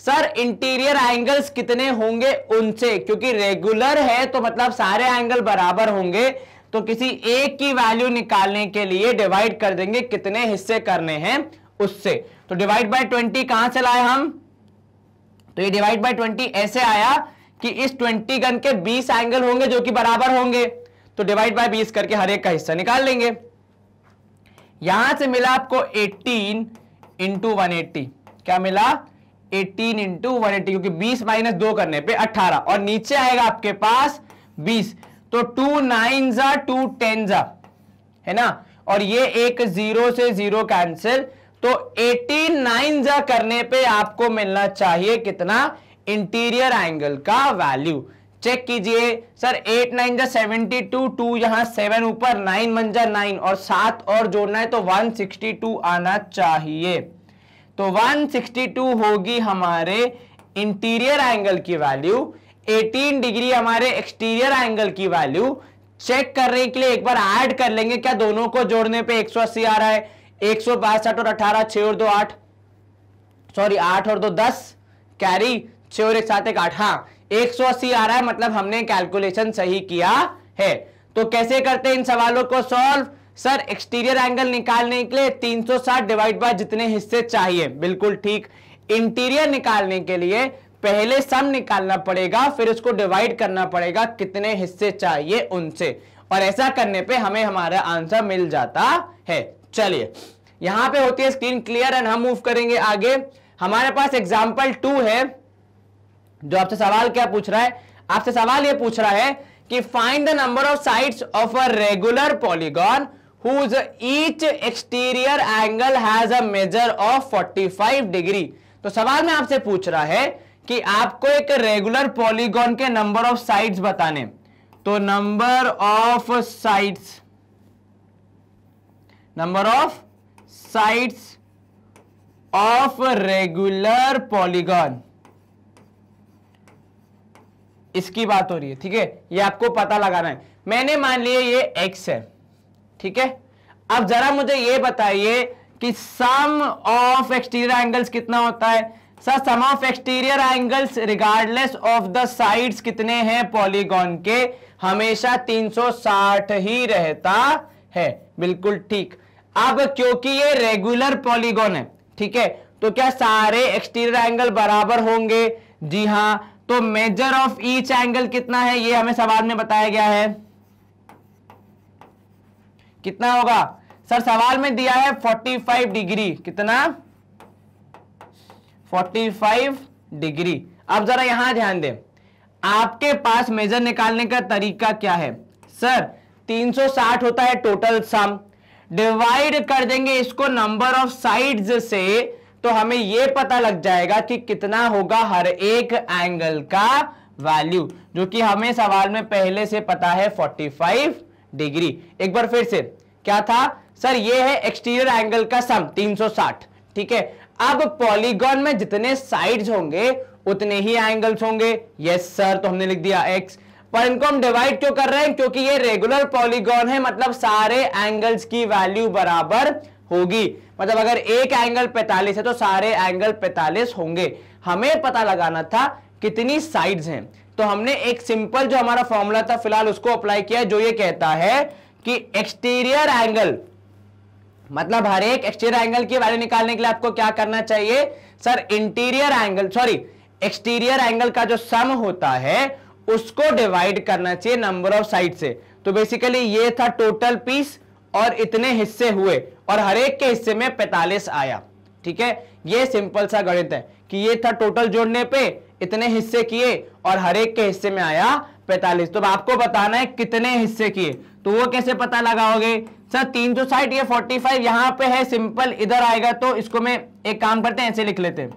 सर इंटीरियर एंगल्स कितने होंगे उनसे क्योंकि रेगुलर है तो मतलब सारे एंगल बराबर होंगे तो किसी एक की वैल्यू निकालने के लिए डिवाइड कर देंगे कितने हिस्से करने हैं उससे तो डिवाइड बाय ट्वेंटी कहां से लाए हम तो ये डिवाइड बाय ट्वेंटी ऐसे आया कि इस ट्वेंटी गन के बीस एंगल होंगे जो कि बराबर होंगे तो डिवाइड बाय बीस करके हर एक का हिस्सा निकाल लेंगे यहां से मिला आपको एटीन इंटू वन एट्टी क्या मिला 18 इंटू वन एट्टी क्योंकि 20 माइनस दो करने पे 18 और नीचे आएगा आपके पास 20 तो टू नाइन जा टू टेन जा है ना और ये एक जीरो से जीरो कैंसिल तो 18 नाइन जा करने पे आपको मिलना चाहिए कितना इंटीरियर एंगल का वैल्यू चेक कीजिए सर एट नाइन जा सेवेंटी टू टू यहाँ सेवन ऊपर नाइन मन जा नाइन और सात और जोड़ना है तो वन सिक्सटी टू आना चाहिए तो वन सिक्सटी टू होगी हमारे इंटीरियर एंगल की वैल्यू एटीन डिग्री हमारे एक्सटीरियर एंगल की वैल्यू चेक करने के लिए एक बार ऐड कर लेंगे क्या दोनों को जोड़ने पे एक आ रहा है एक और अठारह छ और दो आठ सॉरी आठ और दो दस कैरी छ और एक सात एक आठ हाँ 180 आ रहा है मतलब हमने कैलकुलेशन सही किया है तो कैसे करते हैं इन सवालों को सॉल्व सर एक्सटीरियर एंगल निकालने के लिए 360 डिवाइड बाय जितने हिस्से चाहिए बिल्कुल ठीक इंटीरियर निकालने के लिए पहले सम निकालना पड़ेगा फिर उसको डिवाइड करना पड़ेगा कितने हिस्से चाहिए उनसे और ऐसा करने पे हमें हमारा आंसर मिल जाता है चलिए यहां पे होती है स्क्रीन क्लियर एंड हम मूव करेंगे आगे हमारे पास एग्जाम्पल टू है जो आपसे सवाल क्या पूछ रहा है आपसे सवाल ये पूछ रहा है कि find the number of sides of a regular polygon whose exterior angle has has a measure of 45 degree तो सवाल में आपसे पूछ रहा है कि आपको एक रेगुलर पॉलीगॉन के नंबर ऑफ साइड्स बताने तो number of sides number of sides of regular polygon इसकी बात हो रही है ठीक है ये आपको पता लगाना है मैंने मान लिया ये एक्स है ठीक है अब जरा मुझे ये बताइए कि सम ऑफ एक्सटीरियर एंगल्स कितना होता है sir sum of exterior angles regardless of the sides कितने हैं पॉलीगॉन के हमेशा 360 ही रहता है बिल्कुल ठीक अब क्योंकि ये रेगुलर पॉलीगॉन है ठीक है तो क्या सारे एक्सटीरियर एंगल बराबर होंगे जी हाँ तो मेजर ऑफ ईच एंगल कितना है ये हमें सवाल में बताया गया है कितना होगा सर सवाल में दिया है 45 डिग्री कितना 45 डिग्री अब जरा यहां ध्यान दें आपके पास मेजर निकालने का तरीका क्या है सर 360 होता है टोटल सम डिवाइड कर देंगे इसको नंबर ऑफ साइड्स से तो हमें यह पता लग जाएगा कि कितना होगा हर एक एंगल का वैल्यू जो कि हमें सवाल में पहले से पता है 45 डिग्री एक बार फिर से क्या था सर ये है एक्सटीरियर एंगल का सम 360 ठीक है अब पॉलीगॉन में जितने साइड्स होंगे उतने ही एंगल्स होंगे यस सर तो हमने लिख दिया एक्स पर इनको हम डिवाइड क्यों कर रहे हैं क्योंकि ये रेगुलर पॉलीगॉन है मतलब सारे एंगल्स की वैल्यू बराबर होगी मतलब अगर एक एंगल 45 है तो सारे एंगल 45 होंगे हमें पता लगाना था कितनी साइड्स हैं तो हमने एक सिंपल जो हमारा फॉर्मूला था फिलहाल उसको अप्लाई किया जो ये कहता है कि एक्सटीरियर एंगल मतलब हर एक एक्सटीरियर एंगल की वैल्यू निकालने के लिए आपको क्या करना चाहिए sir interior angle sorry exterior angle का जो सम होता है उसको डिवाइड करना चाहिए नंबर ऑफ साइड से तो बेसिकली ये था टोटल पीस और इतने हिस्से हुए और हर एक के हिस्से में पैतालीस आया ठीक है ये सिंपल सा गणित है कि ये था टोटल जोड़ने पे इतने हिस्से किए और हर एक के हिस्से में आया पैतालीस तो आपको बताना है कितने हिस्से किए तो वो कैसे पता लगाओगे सर तीन सौ साठ ये फोर्टी फाइव यहां पर है सिंपल इधर आएगा तो इसको मैं एक काम करते हैं ऐसे लिख लेते हैं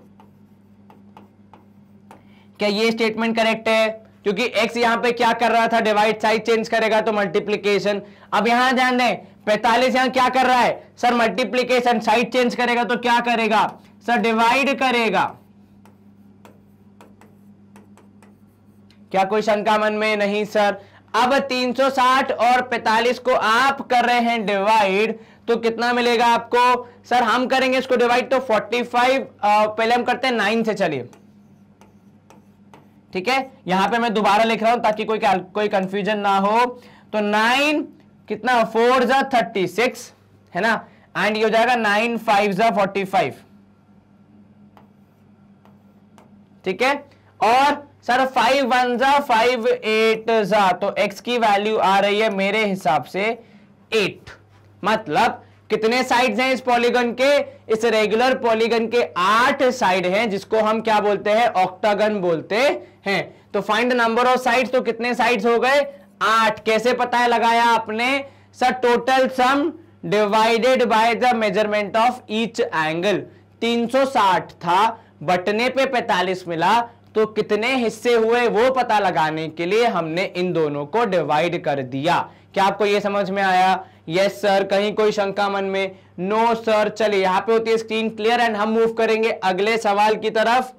क्या ये स्टेटमेंट करेक्ट है क्योंकि x यहां पे क्या कर रहा था डिवाइड साइड चेंज करेगा तो मल्टीप्लीकेशन अब यहां ध्यान दें पैतालीस यहां क्या कर रहा है सर मल्टीप्लीकेशन साइड चेंज करेगा तो क्या करेगा सर डिवाइड करेगा क्या कोई शंका मन में नहीं सर अब 360 और 45 को आप कर रहे हैं डिवाइड तो कितना मिलेगा आपको सर हम करेंगे इसको डिवाइड तो 45 पहले हम करते हैं नाइन से चलिए ठीक है यहां पे मैं दोबारा लिख रहा हूं ताकि कोई कोई कंफ्यूजन ना हो तो नाइन कितना फोर जा थर्टी सिक्स है ना एंड ये हो जाएगा नाइन फाइव जा फोर्टी फाइव ठीक है और सर फाइव वन जा फाइव एट जा तो एक्स की वैल्यू आ रही है मेरे हिसाब से एट मतलब कितने साइड्स हैं इस पॉलीगन के इस रेगुलर पॉलीगन के आठ साइड हैं जिसको हम क्या बोलते हैं ऑक्टागन बोलते हैं तो फाइंड नंबर ऑफ साइड्स तो कितने साइड्स हो गए आठ कैसे पता है लगाया आपने sir total sum divided by the measurement of each angle 360 था बटने पे 45 मिला तो कितने हिस्से हुए वो पता लगाने के लिए हमने इन दोनों को डिवाइड कर दिया क्या आपको ये समझ में आया यस सर कहीं कोई शंका मन में नो सर चलिए यहां पे होती है स्क्रीन क्लियर एंड हम मूव करेंगे अगले सवाल की तरफ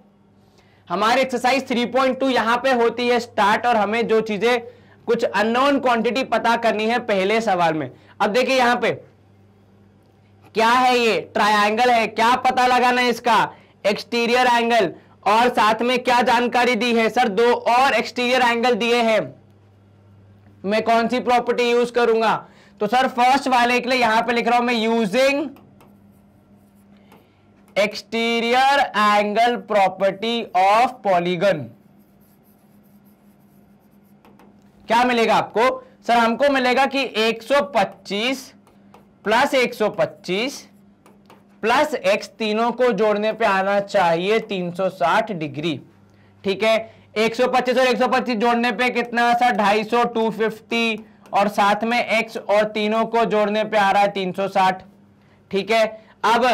हमारी एक्सरसाइज 3.2 पॉइंट यहां पे होती है स्टार्ट और हमें जो चीजें कुछ अननोन क्वांटिटी पता करनी है पहले सवाल में अब देखिए यहां पे क्या है ये ट्रायंगल है क्या पता लगाना है इसका एक्सटीरियर एंगल और साथ में क्या जानकारी दी है सर दो और एक्सटीरियर एंगल दिए हैं मैं कौन सी प्रॉपर्टी यूज करूंगा तो सर फर्स्ट वाले के लिए यहां पे लिख रहा हूं मैं using exterior angle property of polygon क्या मिलेगा आपको सर हमको मिलेगा कि 125 प्लस 125 प्लस एक्स तीनों को जोड़ने पे आना चाहिए 360 डिग्री ठीक है 125 और 125 जोड़ने पे कितना सर 250 250 और साथ में x और तीनों को जोड़ने पे आ रहा है 360 ठीक है अब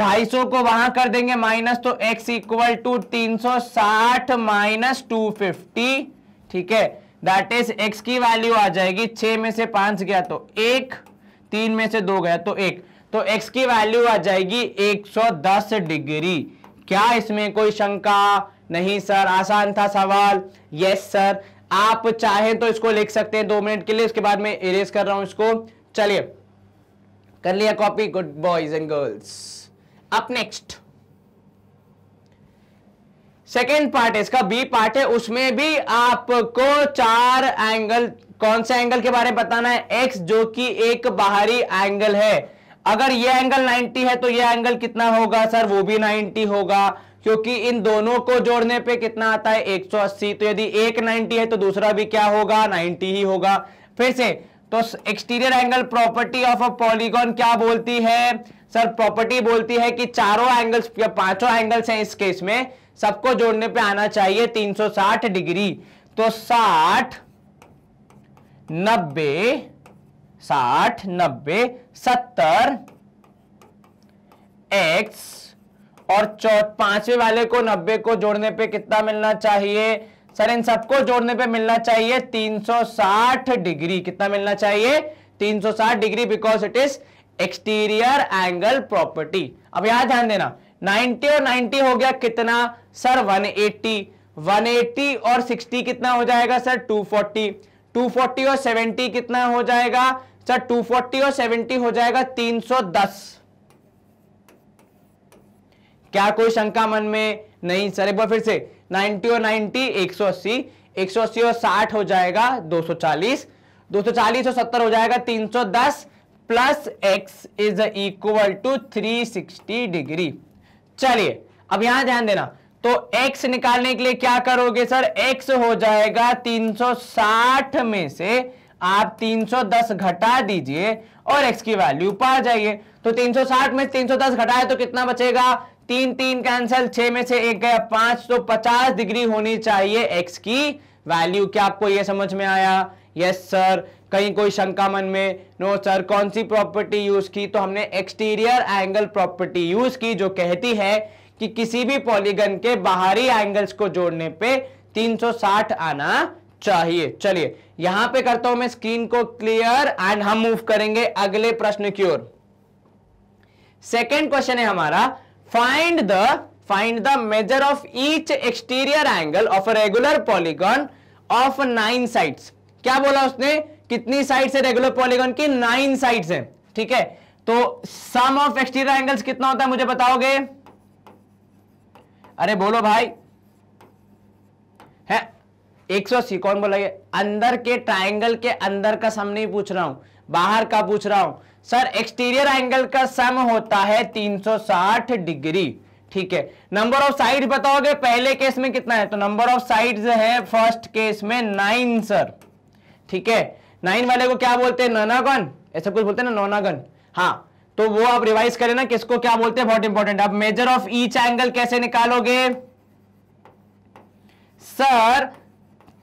250 को वहां कर देंगे माइनस तो x equal to 360 minus two ठीक है दैट इज एक्स की वैल्यू आ जाएगी छह में से पांच गया तो एक तीन में से दो गया तो एक तो एक्स की वैल्यू आ जाएगी 110 डिग्री क्या इसमें कोई शंका नहीं सर आसान था सवाल यस सर आप चाहें तो इसको लिख सकते हैं दो मिनट के लिए उसके बाद मैं इरेज कर रहा हूं इसको चलिए कर लिया copy good boys and girls up next second part है इसका बी पार्ट है उसमें भी आपको चार एंगल कौन से एंगल के बारे में बताना है एक्स जो कि एक बाहरी एंगल है अगर ये एंगल 90 है तो ये एंगल कितना होगा सर वो भी 90 होगा क्योंकि इन दोनों को जोड़ने पे कितना आता है 180 तो यदि एक 90 है तो दूसरा भी क्या होगा 90 ही होगा फिर से तो exterior angle property of a polygon क्या बोलती है सर प्रॉपर्टी बोलती है कि चारों एंगल्स या पांचों एंगल्स हैं इस केस में सबको जोड़ने पे आना चाहिए 360 डिग्री तो 60 90 60 90 70x एक्स और चौथ पांचवे वाले को 90 को जोड़ने पे कितना मिलना चाहिए सर इन सबको जोड़ने पे मिलना चाहिए 360 डिग्री कितना मिलना चाहिए 360 degree because it is exterior angle property अब यहां ध्यान देना 90 और 90 हो गया कितना सर 180 180 और 60 कितना हो जाएगा सर 240 240 और 70 कितना हो जाएगा सर 240 और 70 हो जाएगा 310 क्या कोई शंका मन में नहीं सर एक बार फिर से 90 और 90 180 180 और 60 हो जाएगा 240 240 और 70 हो जाएगा 310 plus x is equal to 360 degree चलिए अब यहां ध्यान देना तो x निकालने के लिए क्या करोगे सर x हो जाएगा 360 में से आप 310 घटा दीजिए और x की वैल्यू पा जाइए तो 360 में 310 घटाए तो कितना बचेगा तीन तीन कैंसल छह में से एक गया पांच तो 50 डिग्री होनी चाहिए x की वैल्यू क्या आपको यह समझ में आया यस सर कहीं कोई शंका मन में नो no, सर कौन सी प्रॉपर्टी यूज की तो हमने एक्सटीरियर एंगल प्रॉपर्टी यूज की जो कहती है कि किसी भी पॉलीगन के बाहरी एंगल्स को जोड़ने पे 360 आना चाहिए चलिए यहां पे करता हूं मैं स्क्रीन को क्लियर एंड हम मूव करेंगे अगले प्रश्न की ओर सेकेंड क्वेश्चन है हमारा find the find the measure of each exterior angle of a regular polygon of nine sides क्या बोला उसने कितनी साइड्स है रेगुलर पॉलीगॉन की नाइन साइड्स है ठीक है तो सम ऑफ एक्सटीरियर एंगल्स कितना होता है मुझे बताओगे अरे बोलो भाई है एक सौ अस्सी कौन बोला अंदर के ट्राइंगल के अंदर का सम नहीं पूछ रहा हूं बाहर का पूछ रहा हूं सर एक्सटीरियर एंगल का सम होता है 360 डिग्री ठीक है नंबर ऑफ साइड बताओगे पहले केस में कितना है तो नंबर ऑफ साइड्स है फर्स्ट केस में नाइन सर ठीक है नाइन वाले को क्या बोलते हैं ननागन ऐसा कुछ बोलते हैं ना नोनागन हाँ तो वो आप रिवाइज करें ना किसको क्या बोलते हैं बहुत इंपॉर्टेंट अब मेजर ऑफ ईच एंगल कैसे निकालोगे सर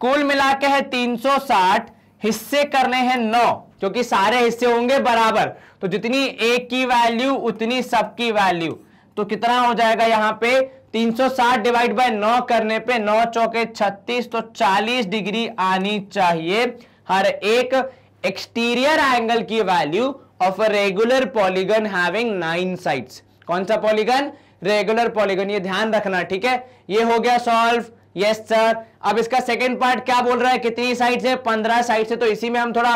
कुल मिला के है 360 हिस्से करने हैं नौ क्योंकि सारे हिस्से होंगे बराबर तो जितनी एक की वैल्यू उतनी सबकी वैल्यू तो कितना हो जाएगा यहां पे 360 डिवाइड बाय 9 करने पे 9 चौके 36 तो 40 डिग्री आनी चाहिए हर एक एक्सटीरियर एंगल की value of a regular polygon having nine side कौन सा पॉलीगन रेगुलर पॉलीगन ये ध्यान रखना ठीक है ये हो गया सॉल्व यस सर अब इसका सेकेंड पार्ट क्या बोल रहा है कितनी साइड है पंद्रह साइड है तो इसी में हम थोड़ा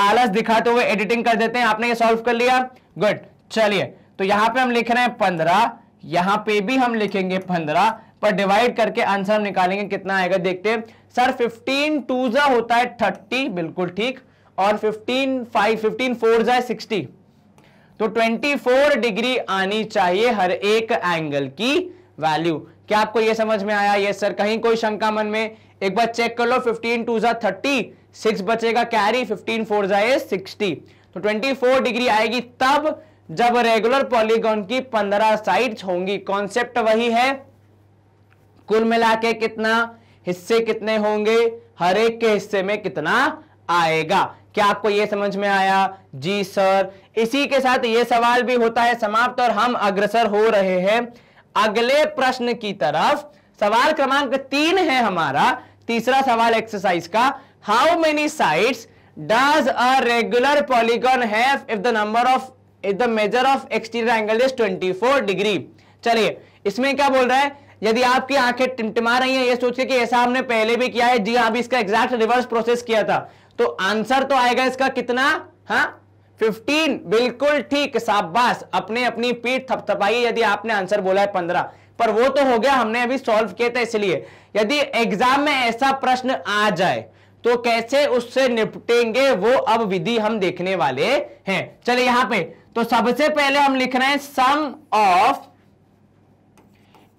आलस दिखाते हुए एडिटिंग कर देते हैं आपने ये सॉल्व कर लिया गुड चलिए तो यहां पे हम लिख रहे हैं पंद्रह यहां पे भी हम लिखेंगे पंद्रह पर डिवाइड करके आंसर हम निकालेंगे कितना आएगा देखते हैं सर फिफ्टीन टू होता है थर्टी बिल्कुल ठीक और 15 फाइव फिफ्टीन फोर जाए सिक्सटी तो 24 डिग्री आनी चाहिए हर एक एंगल की वैल्यू क्या आपको यह समझ में आया ये सर कहीं कोई शंका मन में एक बार चेक कर लो 15 टू जा थर्टी सिक्स बचेगा कैरी 15 फोर जाए सिक्सटी तो 24 डिग्री आएगी तब जब रेगुलर पॉलीगॉन की 15 साइड्स होंगी कॉन्सेप्ट वही है कुल मिला के कितना हिस्से कितने होंगे हर एक के हिस्से में कितना आएगा क्या आपको यह समझ में आया जी सर इसी के साथ ये सवाल भी होता है समाप्त और हम अग्रसर हो रहे हैं अगले प्रश्न की तरफ सवाल क्रमांक तीन है हमारा तीसरा सवाल एक्सरसाइज का how many sides does a regular polygon have if the number of if the measure of exterior angle is 24 degree चलिए इसमें क्या बोल रहा है यदि आपकी आंखें टिमटिमा रही हैं ये सोचिए कि ऐसा हमने पहले भी किया है जी हाँ इसका एग्जैक्ट रिवर्स प्रोसेस किया था तो आंसर तो आएगा इसका कितना हा 15 बिल्कुल ठीक शाबाश अपने अपनी पीठ थपथपाई यदि आपने आंसर बोला है पंद्रह पर वो तो हो गया हमने अभी सॉल्व किए थे इसलिए यदि एग्जाम में ऐसा प्रश्न आ जाए तो कैसे उससे निपटेंगे वो अब विधि हम देखने वाले हैं चलिए यहां पे तो सबसे पहले हम लिख रहे हैं सम ऑफ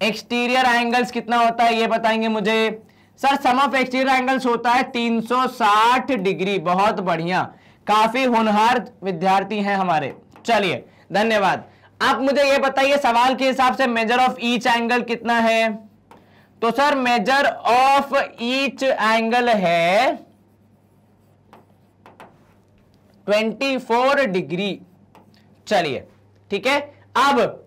एक्सटीरियर एंगल्स कितना होता है ये बताएंगे मुझे sir sum of exterior angles होता है 360 डिग्री बहुत बढ़िया काफी होनहार विद्यार्थी हैं हमारे चलिए धन्यवाद आप मुझे ये बताइए सवाल के हिसाब से मेजर ऑफ ईच एंगल कितना है तो sir measure of each angle है 24 डिग्री चलिए ठीक है अब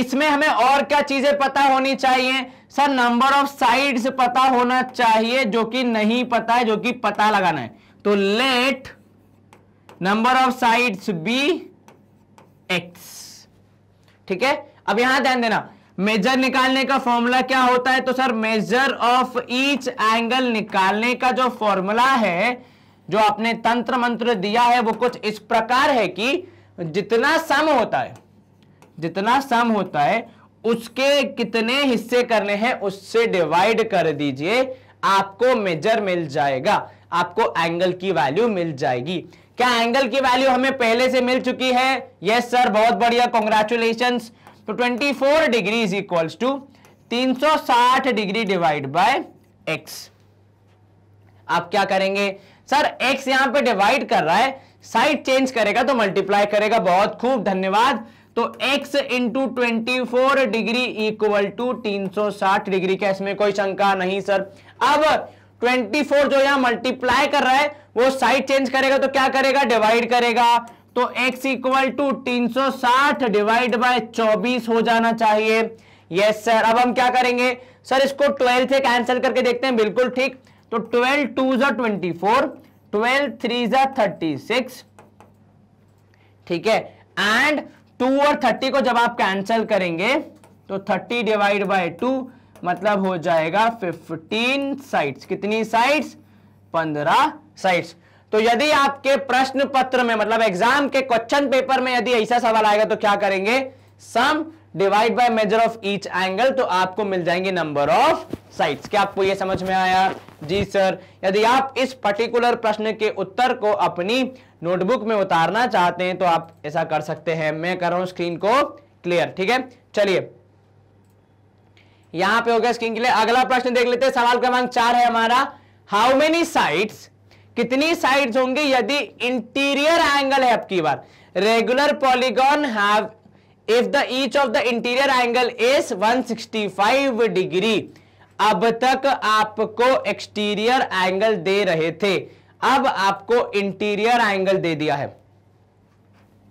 इसमें हमें और क्या चीजें पता होनी चाहिए सर नंबर ऑफ साइड्स पता होना चाहिए जो कि नहीं पता है जो कि पता लगाना है तो let number of sides be x ठीक है अब यहां ध्यान देना मेजर निकालने का फॉर्मूला क्या होता है तो sir measure of each angle निकालने का जो फॉर्मूला है जो आपने तंत्र मंत्र दिया है वो कुछ इस प्रकार है कि जितना सम होता है जितना सम होता है उसके कितने हिस्से करने हैं उससे डिवाइड कर दीजिए आपको मेजर मिल जाएगा आपको एंगल की वैल्यू मिल जाएगी क्या एंगल की वैल्यू हमें पहले से मिल चुकी है यस सर बहुत बढ़िया कॉन्ग्रेचुलेशन तो 24 four degree is equals to तीन डिग्री डिवाइड बाय एक्स आप क्या करेंगे सर एक्स यहां पे डिवाइड कर रहा है साइड चेंज करेगा तो मल्टीप्लाई करेगा बहुत खूब धन्यवाद तो x into twenty degree equal to 360 degree क्या इसमें कोई शंका नहीं सर अब 24 जो यहां मल्टीप्लाई कर रहा है वो साइड चेंज करेगा तो क्या करेगा डिवाइड करेगा तो x इक्वल टू तीन डिवाइड बाय 24 हो जाना चाहिए यस सर अब हम क्या करेंगे सर इसको 12 से कैंसिल करके देखते हैं बिल्कुल ठीक तो 12 टू जो ट्वेंटी फोर ट्वेल्व थ्री जो थर्टी सिक्स ठीक है एंड टू और थर्टी को जब आप कैंसिल करेंगे तो थर्टी डिवाइड बाय टू मतलब हो जाएगा फिफ्टीन साइड्स कितनी साइड्स पंद्रह साइड्स तो यदि आपके प्रश्न पत्र में मतलब एग्जाम के क्वेश्चन पेपर में यदि ऐसा सवाल आएगा तो क्या करेंगे sum divide by measure of each angle तो आपको मिल जाएंगे नंबर ऑफ साइट्स क्या आपको यह समझ में आया जी सर यदि आप इस पर्टिकुलर प्रश्न के उत्तर को अपनी नोटबुक में उतारना चाहते हैं तो आप ऐसा कर सकते हैं मैं कर रहा हूं स्क्रीन को क्लियर ठीक है चलिए यहां पे हो गया स्क्रीन लिए अगला प्रश्न देख लेते हैं सवाल क्रमांक चार है हमारा हाउ मेनी साइट्स कितनी साइड्स होंगी यदि इंटीरियर एंगल है आपकी बार regular polygon have if the each of the interior angle is 165 degree अब तक आपको एक्सटीरियर एंगल दे रहे थे अब आपको इंटीरियर एंगल दे दिया है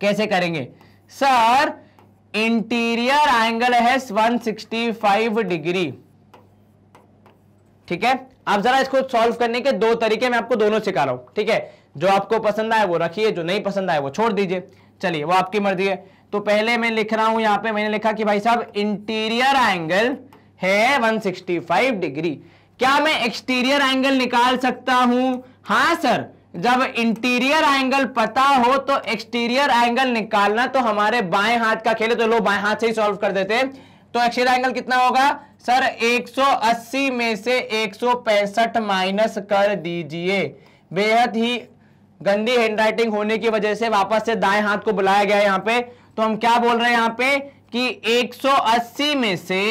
कैसे करेंगे सर इंटीरियर एंगल है 165 डिग्री ठीक है अब जरा इसको सॉल्व करने के दो तरीके मैं आपको दोनों सिखा रहा हूं ठीक है जो आपको पसंद आए वो रखिए जो नहीं पसंद आए वो छोड़ दीजिए चलिए वो आपकी मर्जी है तो पहले मैं लिख रहा हूं यहां पे मैंने लिखा कि भाई साहब इंटीरियर एंगल है 165 डिग्री क्या मैं एक्सटीरियर एंगल निकाल सकता हूं हाँ सर जब इंटीरियर एंगल पता हो तो एक्सटीरियर एंगल निकालना तो हमारे बाएं हाथ का खेले तो लोग बाएं हाथ से ही सॉल्व कर देते तो एक्सटीरियर एंगल कितना होगा सर 180 में से 165 माइनस कर दीजिए बेहद ही गंदी हैंडराइटिंग होने की वजह से वापस से दाएं हाथ को बुलाया गया यहां पे तो हम क्या बोल रहे हैं यहां पे कि 180 में से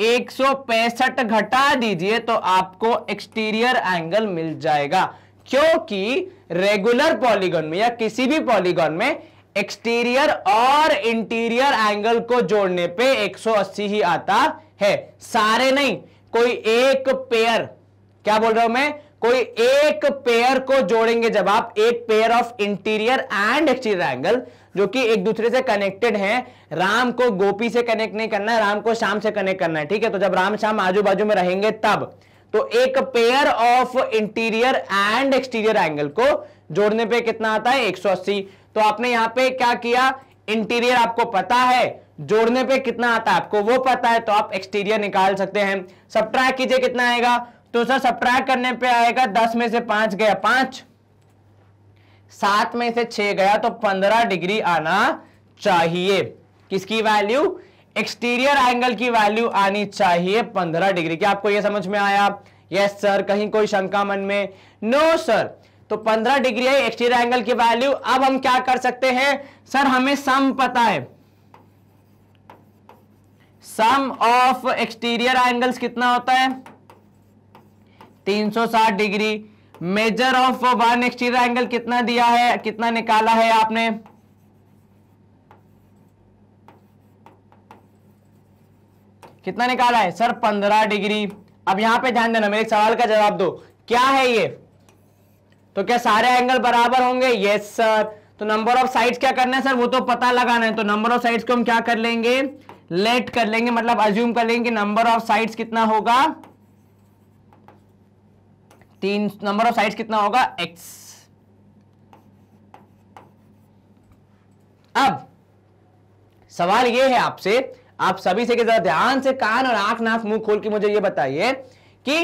एक घटा दीजिए तो आपको एक्सटीरियर एंगल मिल जाएगा क्योंकि रेगुलर पॉलीगॉन में या किसी भी पॉलीगॉन में एक्सटीरियर और इंटीरियर एंगल को जोड़ने पे 180 ही आता है सारे नहीं कोई एक पेयर क्या बोल रहा हूं मैं कोई एक पेयर को जोड़ेंगे जब आप एक pair of interior and exterior angle जो कि एक दूसरे से कनेक्टेड हैं राम को गोपी से कनेक्ट नहीं करना है राम को शाम से कनेक्ट करना है ठीक है तो जब राम शाम आजू बाजू में रहेंगे तब तो एक pair of interior and exterior angle को जोड़ने पे कितना आता है 180 तो आपने यहां पे क्या किया इंटीरियर आपको पता है जोड़ने पे कितना आता है आपको वो पता है तो आप एक्सटीरियर निकाल सकते हैं सब कीजिए कितना आएगा तो सर सब करने पे आएगा दस में से पांच गया पांच सात में से छह गया तो पंद्रह डिग्री आना चाहिए किसकी वैल्यू एक्सटीरियर एंगल की वैल्यू आनी चाहिए पंद्रह डिग्री क्या आपको यह समझ में आया यस सर कहीं कोई शंका मन में नो no, सर तो पंद्रह डिग्री है एक्सटीरियर एंगल की वैल्यू अब हम क्या कर सकते हैं सर हमें सम पता है सम ऑफ एक्सटीरियर एंगल्स कितना होता है 360 degree measure of one exterior angle कितना दिया है कितना निकाला है आपने कितना निकाला है सर पंद्रह डिग्री अब यहां पे ध्यान देना मेरे सवाल का जवाब दो क्या है ये तो क्या सारे एंगल बराबर होंगे यस सर तो नंबर ऑफ साइड्स क्या करना है सर वो तो पता लगाना है तो नंबर ऑफ साइड्स को हम क्या कर लेंगे लेट कर लेंगे मतलब अज्यूम कर लेंगे नंबर ऑफ साइड्स कितना होगा तीन नंबर ऑफ साइड्स कितना होगा एक्स अब सवाल यह है आपसे आप सभी से जरा ध्यान से कान और आंख नाक मुंह खोल के मुझे यह बताइए कि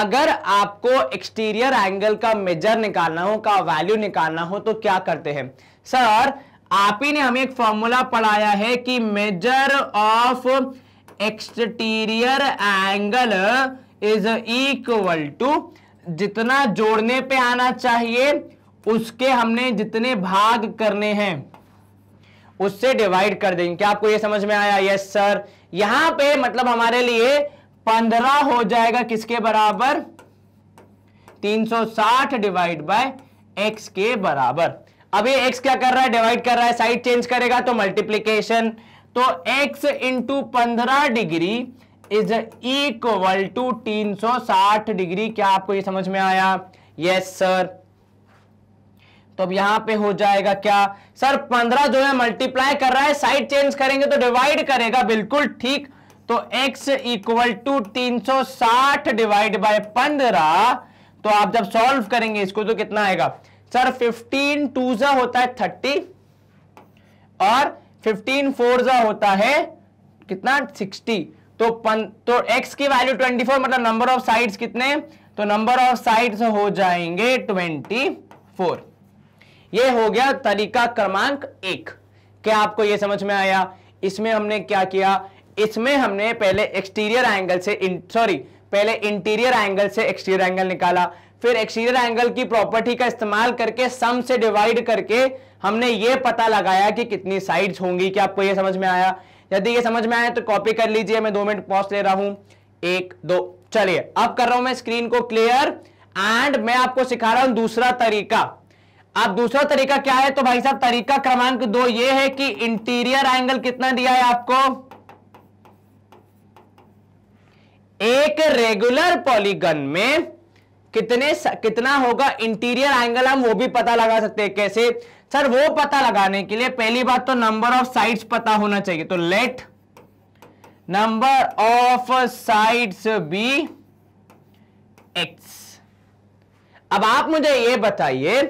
अगर आपको एक्सटीरियर एंगल का मेजर निकालना हो का वैल्यू निकालना हो तो क्या करते हैं सर आप ही ने हमें एक फॉर्मूला पढ़ाया है कि measure of exterior angle is equal to जितना जोड़ने पे आना चाहिए उसके हमने जितने भाग करने हैं उससे डिवाइड कर देंगे क्या आपको ये समझ में आया यस सर यहां पे मतलब हमारे लिए पंद्रह हो जाएगा किसके बराबर 360 डिवाइड बाय एक्स के बराबर अब ये एक्स क्या कर रहा है डिवाइड कर रहा है साइड चेंज करेगा तो मल्टीप्लीकेशन तो एक्स इंटू पंद्रह degree is equal to 360 degree क्या आपको ये समझ में आया यस सर तो अब यहां पे हो जाएगा क्या सर 15 जो है मल्टीप्लाई कर रहा है साइड चेंज करेंगे तो डिवाइड करेगा बिल्कुल ठीक तो x इक्वल टू तीन डिवाइड बाय 15 तो आप जब सॉल्व करेंगे इसको तो कितना आएगा सर 15 टू जा होता है 30 और 15 फोर जा होता है कितना सिक्सटी तो पन, तो x की वैल्यू 24 मतलब नंबर ऑफ साइड्स कितने तो नंबर ऑफ साइड्स हो जाएंगे 24 ये हो गया तरीका क्रमांक एक क्या आपको ये समझ में आया इसमें हमने क्या किया इसमें हमने पहले एक्सटीरियर एंगल से सॉरी पहले इंटीरियर एंगल से एक्सटीरियर एंगल निकाला फिर एक्सटीरियर एंगल की प्रॉपर्टी का इस्तेमाल करके सम से डिवाइड करके हमने ये पता लगाया कि कितनी साइड्स होंगी क्या आपको यह समझ में आया यदि ये समझ में आए तो कॉपी कर लीजिए मैं दो मिनट पॉज ले रहा हूं एक दो चलिए अब कर रहा हूं मैं स्क्रीन को क्लियर एंड मैं आपको सिखा रहा हूं दूसरा तरीका अब दूसरा तरीका क्या है तो भाई साहब तरीका क्रमांक दो ये है कि इंटीरियर एंगल कितना दिया है आपको एक रेगुलर पॉलीगन में कितने कितना होगा इंटीरियर एंगल हम वो भी पता लगा सकते हैं कैसे सर वो पता लगाने के लिए पहली बात तो नंबर ऑफ साइड्स पता होना चाहिए तो let number of sides be x अब आप मुझे ये बताइए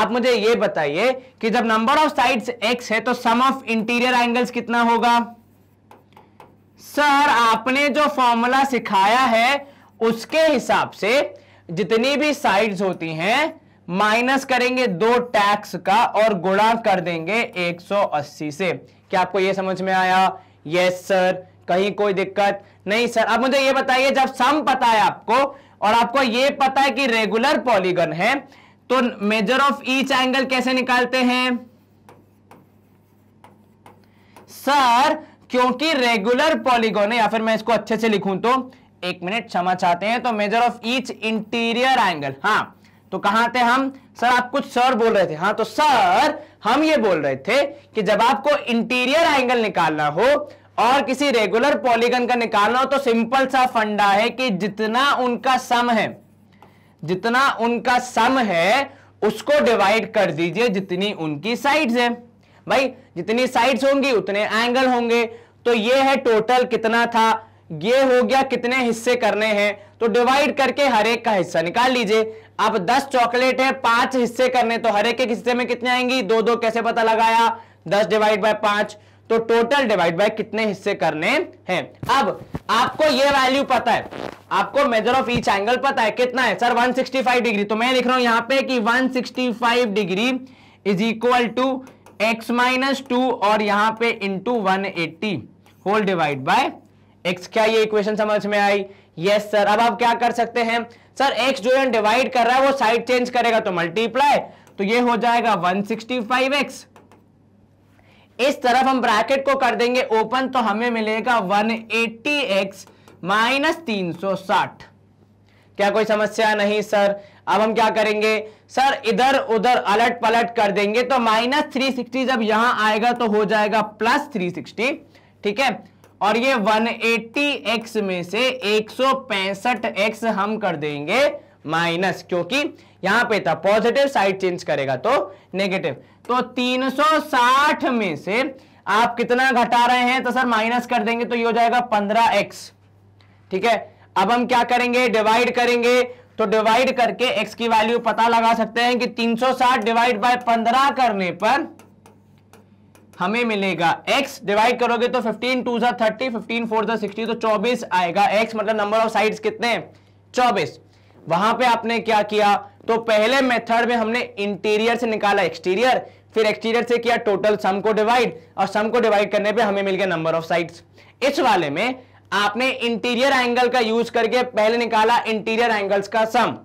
आप मुझे ये बताइए कि जब नंबर ऑफ साइड्स एक्स है तो सम ऑफ इंटीरियर एंगल्स कितना होगा सर आपने जो फॉर्मूला सिखाया है उसके हिसाब से जितनी भी साइड्स होती हैं माइनस करेंगे दो टैक्स का और गुणा कर देंगे 180 से क्या आपको यह समझ में आया यस सर कहीं कोई दिक्कत नहीं सर अब मुझे यह बताइए जब सम पता है आपको और आपको यह पता है कि रेगुलर पॉलीगन है तो मेजर ऑफ ईच एंगल कैसे निकालते हैं सर क्योंकि रेगुलर पॉलीगोन है या फिर मैं इसको अच्छे से लिखूं तो एक मिनट क्षमा चाहते हैं तो measure of each interior angle हाँ तो कहां थे हम सर आप कुछ सर बोल रहे थे हाँ तो सर हम ये बोल रहे थे कि जब आपको इंटीरियर एंगल निकालना हो और किसी रेगुलर पॉलीगन का निकालना हो तो सिंपल सा फंडा है कि जितना उनका सम है जितना उनका सम है उसको डिवाइड कर दीजिए जितनी उनकी साइड्स है भाई जितनी साइड्स होंगी उतने एंगल होंगे तो ये है टोटल कितना था ये हो गया कितने हिस्से करने हैं तो डिवाइड करके हर एक का हिस्सा निकाल लीजिए अब 10 चॉकलेट है पांच हिस्से करने तो हर एक हिस्से में कितने आएंगी दो दो कैसे पता लगाया दस डिवाइड बाय पांच तो टोटल डिवाइड बाय कितने हिस्से करने हैं अब आपको यह वैल्यू पता है आपको मेजर ऑफ ईच एंगल पता है कितना है सर 165 डिग्री तो मैं लिख रहा हूं यहां पे कि 165 degree is equal to x minus two और यहां पे into one whole divide by x क्या ये इक्वेशन समझ में आई यस सर अब आप क्या कर सकते हैं सर एक्स जो डिवाइड कर रहा है वो साइड चेंज करेगा तो मल्टीप्लाई तो ये हो जाएगा 165x इस तरफ हम ब्रैकेट को कर देंगे ओपन तो हमें मिलेगा 180x माइनस तीन क्या कोई समस्या नहीं सर अब हम क्या करेंगे सर इधर उधर अलट पलट कर देंगे तो माइनस थ्री सिक्सटी जब यहां आएगा तो हो जाएगा प्लस थ्री सिक्सटी ठीक है और ये 180x में से 165x हम कर देंगे माइनस क्योंकि यहां पे था पॉजिटिव साइड चेंज करेगा तो नेगेटिव तो 360 में से आप कितना घटा रहे हैं तो सर माइनस कर देंगे तो ये हो जाएगा 15x ठीक है अब हम क्या करेंगे डिवाइड करेंगे तो डिवाइड करके x की वैल्यू पता लगा सकते हैं कि 360 डिवाइड बाय 15 करने पर हमें मिलेगा x डिवाइड करोगे तो 15 टू सा थर्टी फिफ्टीन फोर सा सिक्सटी तो 24 आएगा x मतलब नंबर ऑफ साइड्स कितने हैं 24 वहां पे आपने क्या किया तो पहले मेथड में हमने इंटीरियर से निकाला एक्सटीरियर फिर एक्सटीरियर से किया टोटल सम को डिवाइड और सम को डिवाइड करने पे हमें मिल गया नंबर ऑफ साइड्स इस वाले में आपने इंटीरियर एंगल का यूज करके पहले निकाला इंटीरियर एंगल्स का सम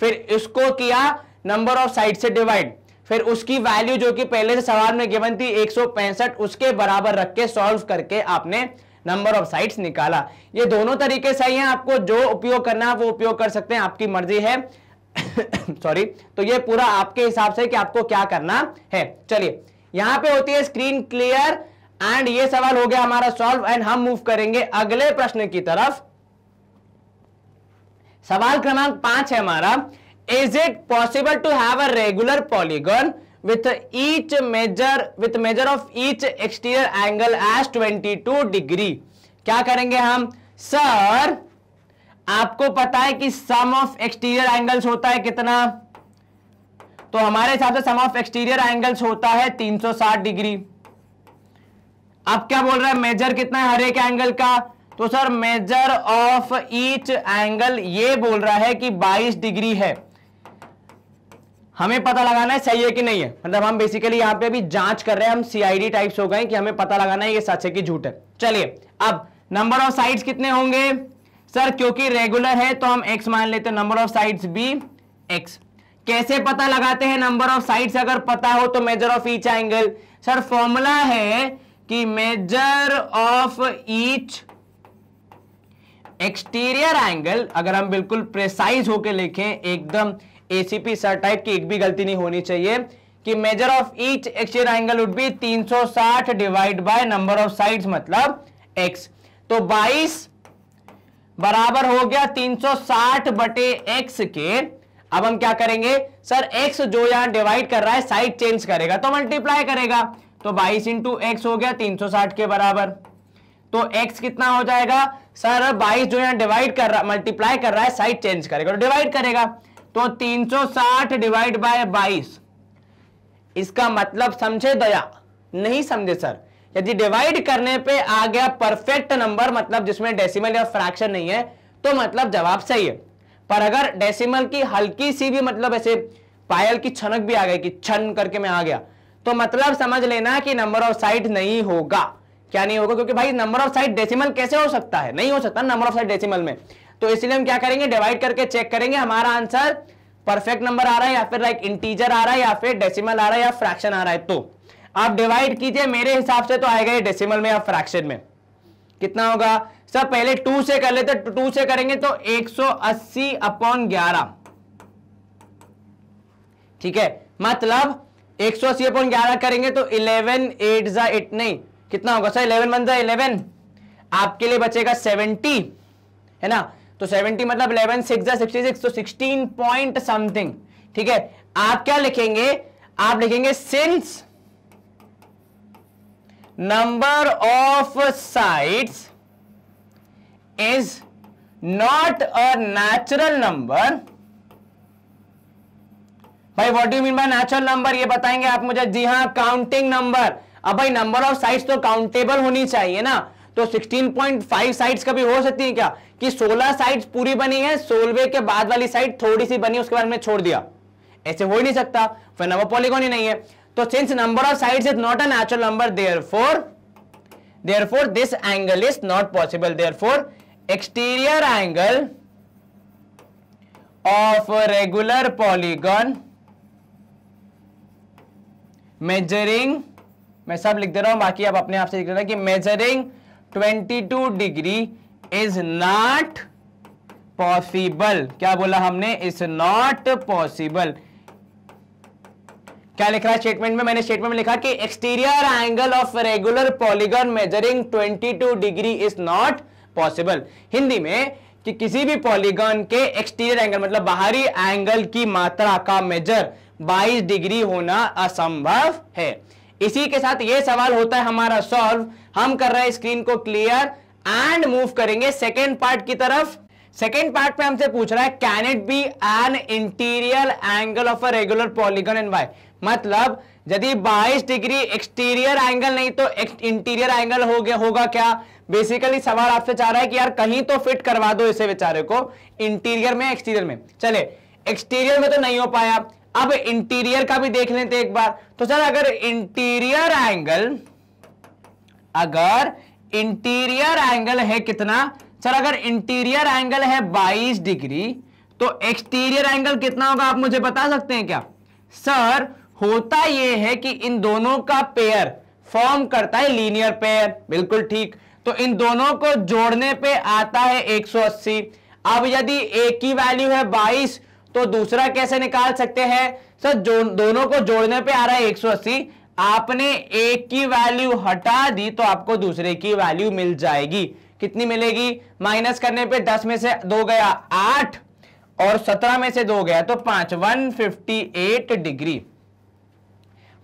फिर इसको किया नंबर ऑफ साइड से डिवाइड फिर उसकी वैल्यू जो कि पहले से सवाल में गिवन थी एक उसके बराबर रख के सॉल्व करके आपने नंबर ऑफ साइड्स निकाला ये दोनों तरीके सही हैं आपको जो उपयोग करना है वो उपयोग कर सकते हैं आपकी मर्जी है सॉरी तो ये पूरा आपके हिसाब से कि आपको क्या करना है चलिए यहां पे होती है स्क्रीन क्लियर एंड ये सवाल हो गया हमारा सॉल्व एंड हम मूव करेंगे अगले प्रश्न की तरफ सवाल क्रमांक पांच है हमारा is it possible to have a regular polygon with each measure with measure of each exterior angle as 22 degree क्या करेंगे हम सर आपको पता है कि सम ऑफ एक्सटीरियर एंगल्स होता है कितना तो हमारे हिसाब से सम ऑफ एक्सटीरियर एंगल्स होता है 360 डिग्री अब क्या बोल रहा है मेजर कितना है हर एक एंगल का तो sir measure of each angle ये बोल रहा है कि 22 डिग्री है हमें पता लगाना है सही है कि नहीं है मतलब हम बेसिकली यहाँ पे अभी जांच कर रहे हैं हम सीआईडी टाइप्स हो गए कि हमें पता लगाना है ये सच है कि झूठ है चलिए अब नंबर ऑफ साइड्स कितने होंगे सर क्योंकि रेगुलर है तो हम एक्स मान लेते हैं number of sides be x कैसे पता लगाते हैं नंबर ऑफ साइड्स अगर पता हो तो measure of each angle sir formula है कि measure of each exterior angle अगर हम बिल्कुल प्रेसाइज होकर लिखें एकदम एसीपी सर टाइप की एक भी गलती नहीं होनी चाहिए कि measure of each exchange angle would be 360 divide by number of sides मतलब एक्स तो 22 बराबर हो गया 360 बटे एक्स के अब हम क्या करेंगे सर एक्स जो यहां डिवाइड कर रहा है साइड चेंज करेगा तो मल्टीप्लाई करेगा तो 22 इंटू एक्स हो गया 360 के बराबर तो एक्स कितना हो जाएगा सर 22 जो यहां डिवाइड कर रहा मल्टीप्लाई कर रहा है साइड चेंज करेगा तो डिवाइड करेगा तो 360 डिवाइड बाय 22 इसका मतलब समझे दया नहीं समझे सर यदि डिवाइड करने पे आ गया परफेक्ट नंबर मतलब जिसमें डेसिमल या फ्रैक्शन नहीं है तो मतलब जवाब सही है पर अगर डेसिमल की हल्की सी भी मतलब ऐसे पायल की छनक भी आ गई कि छन करके मैं आ गया तो मतलब समझ लेना कि नंबर ऑफ साइड नहीं होगा क्या नहीं होगा क्योंकि भाई नंबर ऑफ साइड डेसिमल कैसे हो सकता है नहीं हो सकता नंबर ऑफ साइड डेसिमल में तो इसलिए हम क्या करेंगे डिवाइड करके चेक करेंगे हमारा आंसर परफेक्ट नंबर आ रहा है या फिर लाइक इंटीजर आ रहा है या फिर डेसिमल आ रहा है या फ्रैक्शन आ रहा है तो आप डिवाइड कीजिए मेरे हिसाब से तो आएगा ये डेसिमल में या फ्रैक्शन में कितना होगा सर पहले टू से कर लेते टू तो से करेंगे तो 180 अपॉन 11 ठीक है मतलब 180 अपॉन 11 करेंगे तो 11 एट जा एट नहीं कितना होगा सर 11 वन जा 11 आपके लिए बचेगा 70 है ना तो 70 मतलब 11 सिक्स सिक्सटी सिक्स तो 16 पॉइंट समथिंग ठीक है आप क्या लिखेंगे आप लिखेंगे since number of sides is not a natural number भाई what do mean by natural number ये बताएंगे आप मुझे जी हाँ काउंटिंग नंबर अब भाई नंबर ऑफ साइड्स तो काउंटेबल होनी चाहिए ना तो 16.5 साइड्स कभी हो सकती है क्या कि 16 साइड्स पूरी बनी है सोलवे के बाद वाली साइड थोड़ी सी बनी उसके बाद में छोड़ दिया ऐसे हो ही नहीं सकता फिर नंबर पॉलीगोन ही नहीं है तो since number of side is not a natural number therefore therefore this angle is not possible therefore exterior angle of regular polygon measuring मैं सब लिख दे रहा हूं बाकी आप अपने आप से लिख रहे हैं कि measuring 22 degree is not possible क्या बोला हमने इज नॉट पॉसिबल क्या लिख रहा है स्टेटमेंट में मैंने स्टेटमेंट में लिखा कि exterior angle of regular polygon measuring 22 degree is not possible Hindi में कि किसी भी पॉलीगन के एक्सटीरियर एंगल मतलब बाहरी एंगल की मात्रा का मेजर 22 डिग्री होना असंभव है इसी के साथ यह सवाल होता है हमारा सॉल्व हम कर रहे हैं स्क्रीन को क्लियर एंड मूव करेंगे सेकेंड पार्ट की तरफ सेकेंड पार्ट में हमसे पूछ रहा है can it be an interior angle of a regular polygon and why मतलब यदि 22 डिग्री एक्सटीरियर एंगल नहीं तो इंटीरियर एंगल हो गया होगा क्या बेसिकली सवाल आपसे चाह रहा है कि यार कहीं तो फिट करवा दो इसे बेचारे को इंटीरियर में एक्सटीरियर में चले एक्सटीरियर में तो नहीं हो पाया अब इंटीरियर का भी देख लेते एक बार तो सर अगर इंटीरियर एंगल अगर इंटीरियर एंगल है कितना सर अगर इंटीरियर एंगल है 22 डिग्री तो एक्सटीरियर एंगल कितना होगा आप मुझे बता सकते हैं क्या सर होता यह है कि इन दोनों का पेयर फॉर्म करता है लीनियर पेयर बिल्कुल ठीक तो इन दोनों को जोड़ने पे आता है 180 अब यदि ए की वैल्यू है 22 तो दूसरा कैसे निकाल सकते हैं सर जो दोनों को जोड़ने पे आ रहा है 180 आपने एक की वैल्यू हटा दी तो आपको दूसरे की वैल्यू मिल जाएगी कितनी मिलेगी माइनस करने पे दस में से दो गया आठ और सत्रह में से दो गया तो पांच वन फिफ्टी एट डिग्री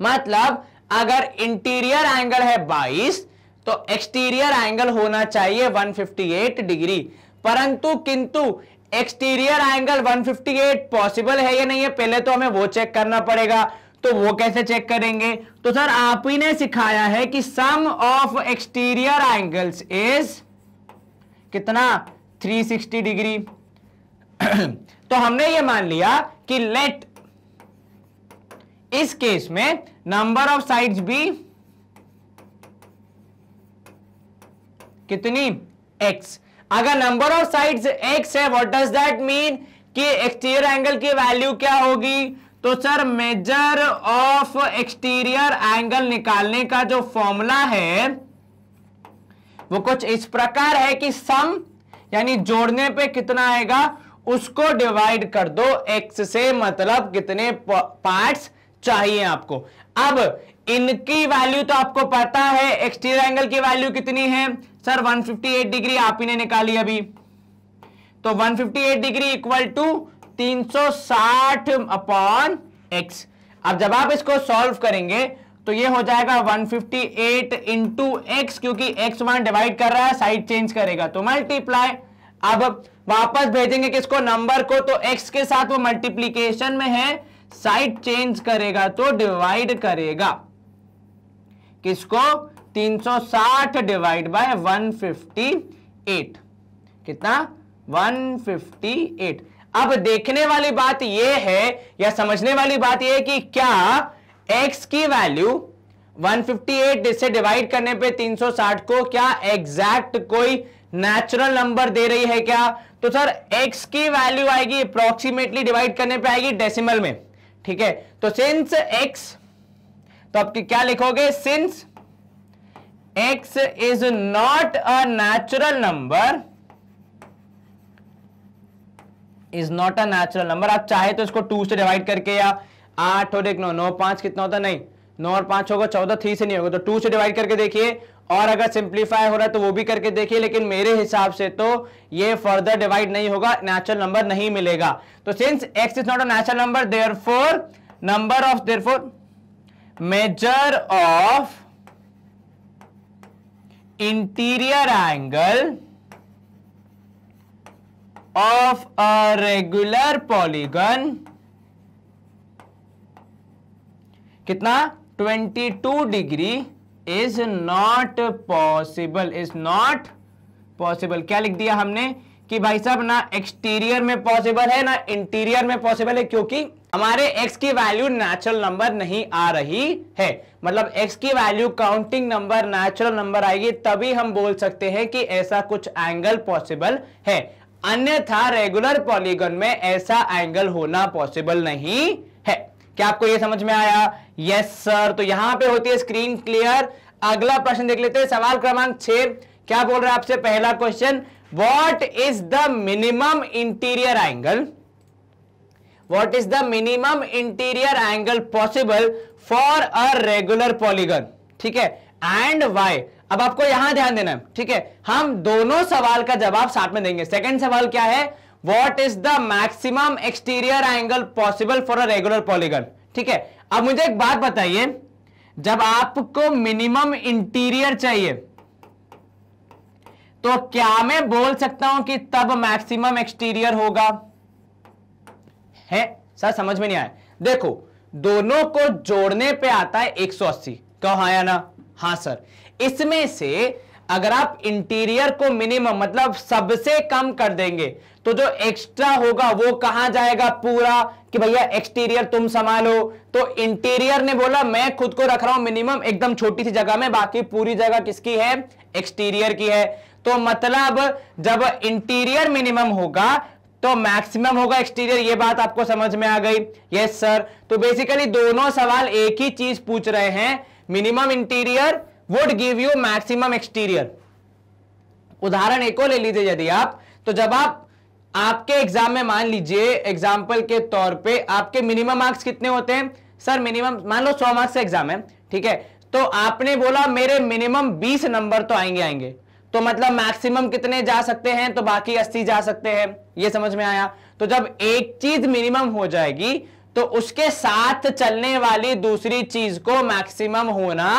मतलब अगर इंटीरियर एंगल है बाईस तो एक्सटीरियर एंगल होना चाहिए 158 डिग्री परंतु किंतु एक्सटीरियर एंगल 158 पॉसिबल है या नहीं है पहले तो हमें वो चेक करना पड़ेगा तो वो कैसे चेक करेंगे तो सर आप ही ने सिखाया है कि sum of exterior angles is कितना 360 डिग्री तो हमने ये मान लिया कि लेट इस केस में नंबर ऑफ साइड्स भी कितनी x अगर नंबर ऑफ साइड्स x है व्हाट डज दैट मीन कि एक्सटीरियर एंगल की वैल्यू क्या होगी तो sir measure of exterior angle निकालने का जो फॉर्मूला है वो कुछ इस प्रकार है कि सम यानी जोड़ने पे कितना आएगा उसको डिवाइड कर दो एक्स से मतलब कितने पार्ट्स चाहिए आपको अब इनकी वैल्यू तो आपको पता है एक्सटीरियर एंगल की वैल्यू कितनी है सर 158 डिग्री आप ही ने निकाली अभी तो 158 degree equal to 360 upon x अब जब आप इसको सॉल्व करेंगे तो ये हो जाएगा 158 फिफ्टी एट इंटू एक्स क्योंकि एक्स वन डिवाइड कर रहा है साइड चेंज करेगा तो मल्टीप्लाई अब वापस भेजेंगे किसको नंबर को तो एक्स के साथ वो मल्टीप्लीकेशन में है साइड चेंज करेगा तो डिवाइड करेगा किसको 360 डिवाइड बाय 158 कितना 158 अब देखने वाली बात यह है या समझने वाली बात यह है कि क्या x की वैल्यू 158 से डिवाइड करने पे 360 को क्या एग्जैक्ट कोई नेचुरल नंबर दे रही है क्या तो सर x की वैल्यू आएगी अप्रोक्सीमेटली डिवाइड करने पे आएगी डेसिमल में ठीक है तो सिंस x तो आप क्या लिखोगे since x is not a natural number is not a natural number आप चाहे तो इसको टू से डिवाइड करके या आठ और एक नौ नौ पांच कितना होता नहीं नौ और पांच होगा चौदह थ्री से नहीं होगा तो टू से डिवाइड करके देखिए और अगर सिंप्लीफाई हो रहा है तो वो भी करके देखिए लेकिन मेरे हिसाब से तो ये फर्दर डिवाइड नहीं होगा नेचुरल नंबर नहीं मिलेगा तो since x is not a natural number therefore number of therefore measure of interior angle of a regular polygon कितना 22 degree is not possible is not possible क्या लिख दिया हमने कि भाई साहब ना एक्सटीरियर में पॉसिबल है ना इंटीरियर में पॉसिबल है क्योंकि हमारे x की वैल्यू नेचुरल नंबर नहीं आ रही है मतलब x की value counting number natural number आएगी तभी हम बोल सकते हैं कि ऐसा कुछ एंगल पॉसिबल है अन्यथा रेगुलर पॉलीगन में ऐसा एंगल होना पॉसिबल नहीं है क्या आपको यह समझ में आया यस सर तो यहां पे होती है स्क्रीन क्लियर अगला प्रश्न देख लेते हैं सवाल क्रमांक छ क्या बोल रहा है आपसे पहला question what is the minimum interior angle what is the minimum interior angle possible for a regular polygon ठीक है एंड वाई अब आपको यहां ध्यान देना है ठीक है हम दोनों सवाल का जवाब साथ में देंगे सेकंड सवाल क्या है what is the maximum exterior angle possible for a regular polygon ठीक है अब मुझे एक बात बताइए जब आपको मिनिमम इंटीरियर चाहिए तो क्या मैं बोल सकता हूं कि तब मैक्सिमम एक्सटीरियर होगा है सर समझ में नहीं आया देखो दोनों को जोड़ने पे आता है 180 कहो हाँ या ना हाँ सर इसमें से अगर आप इंटीरियर को मिनिमम मतलब सबसे कम कर देंगे तो जो एक्स्ट्रा होगा वो कहां जाएगा पूरा कि भैया एक्सटीरियर तुम संभालो तो इंटीरियर ने बोला मैं खुद को रख रहा हूं मिनिमम एकदम छोटी सी जगह में बाकी पूरी जगह किसकी है एक्सटीरियर की है तो मतलब जब इंटीरियर मिनिमम होगा तो मैक्सिमम होगा एक्सटीरियर ये बात आपको समझ में आ गई यस सर तो बेसिकली दोनों सवाल एक ही चीज पूछ रहे हैं minimum interior would give you maximum exterior उदाहरण एक और ले लीजिए यदि आप तो जब आप आपके एग्जाम में मान लीजिए एग्जाम्पल के तौर पे आपके मिनिमम मार्क्स कितने होते हैं सर मिनिमम मान लो सौ मार्क्स एग्जाम है ठीक है तो आपने बोला मेरे मिनिमम बीस नंबर तो आएंगे आएंगे तो मतलब मैक्सिमम कितने जा सकते हैं तो बाकी अस्सी जा सकते हैं ये समझ में आया तो जब एक चीज मिनिमम हो जाएगी तो उसके साथ चलने वाली दूसरी चीज को मैक्सिमम होना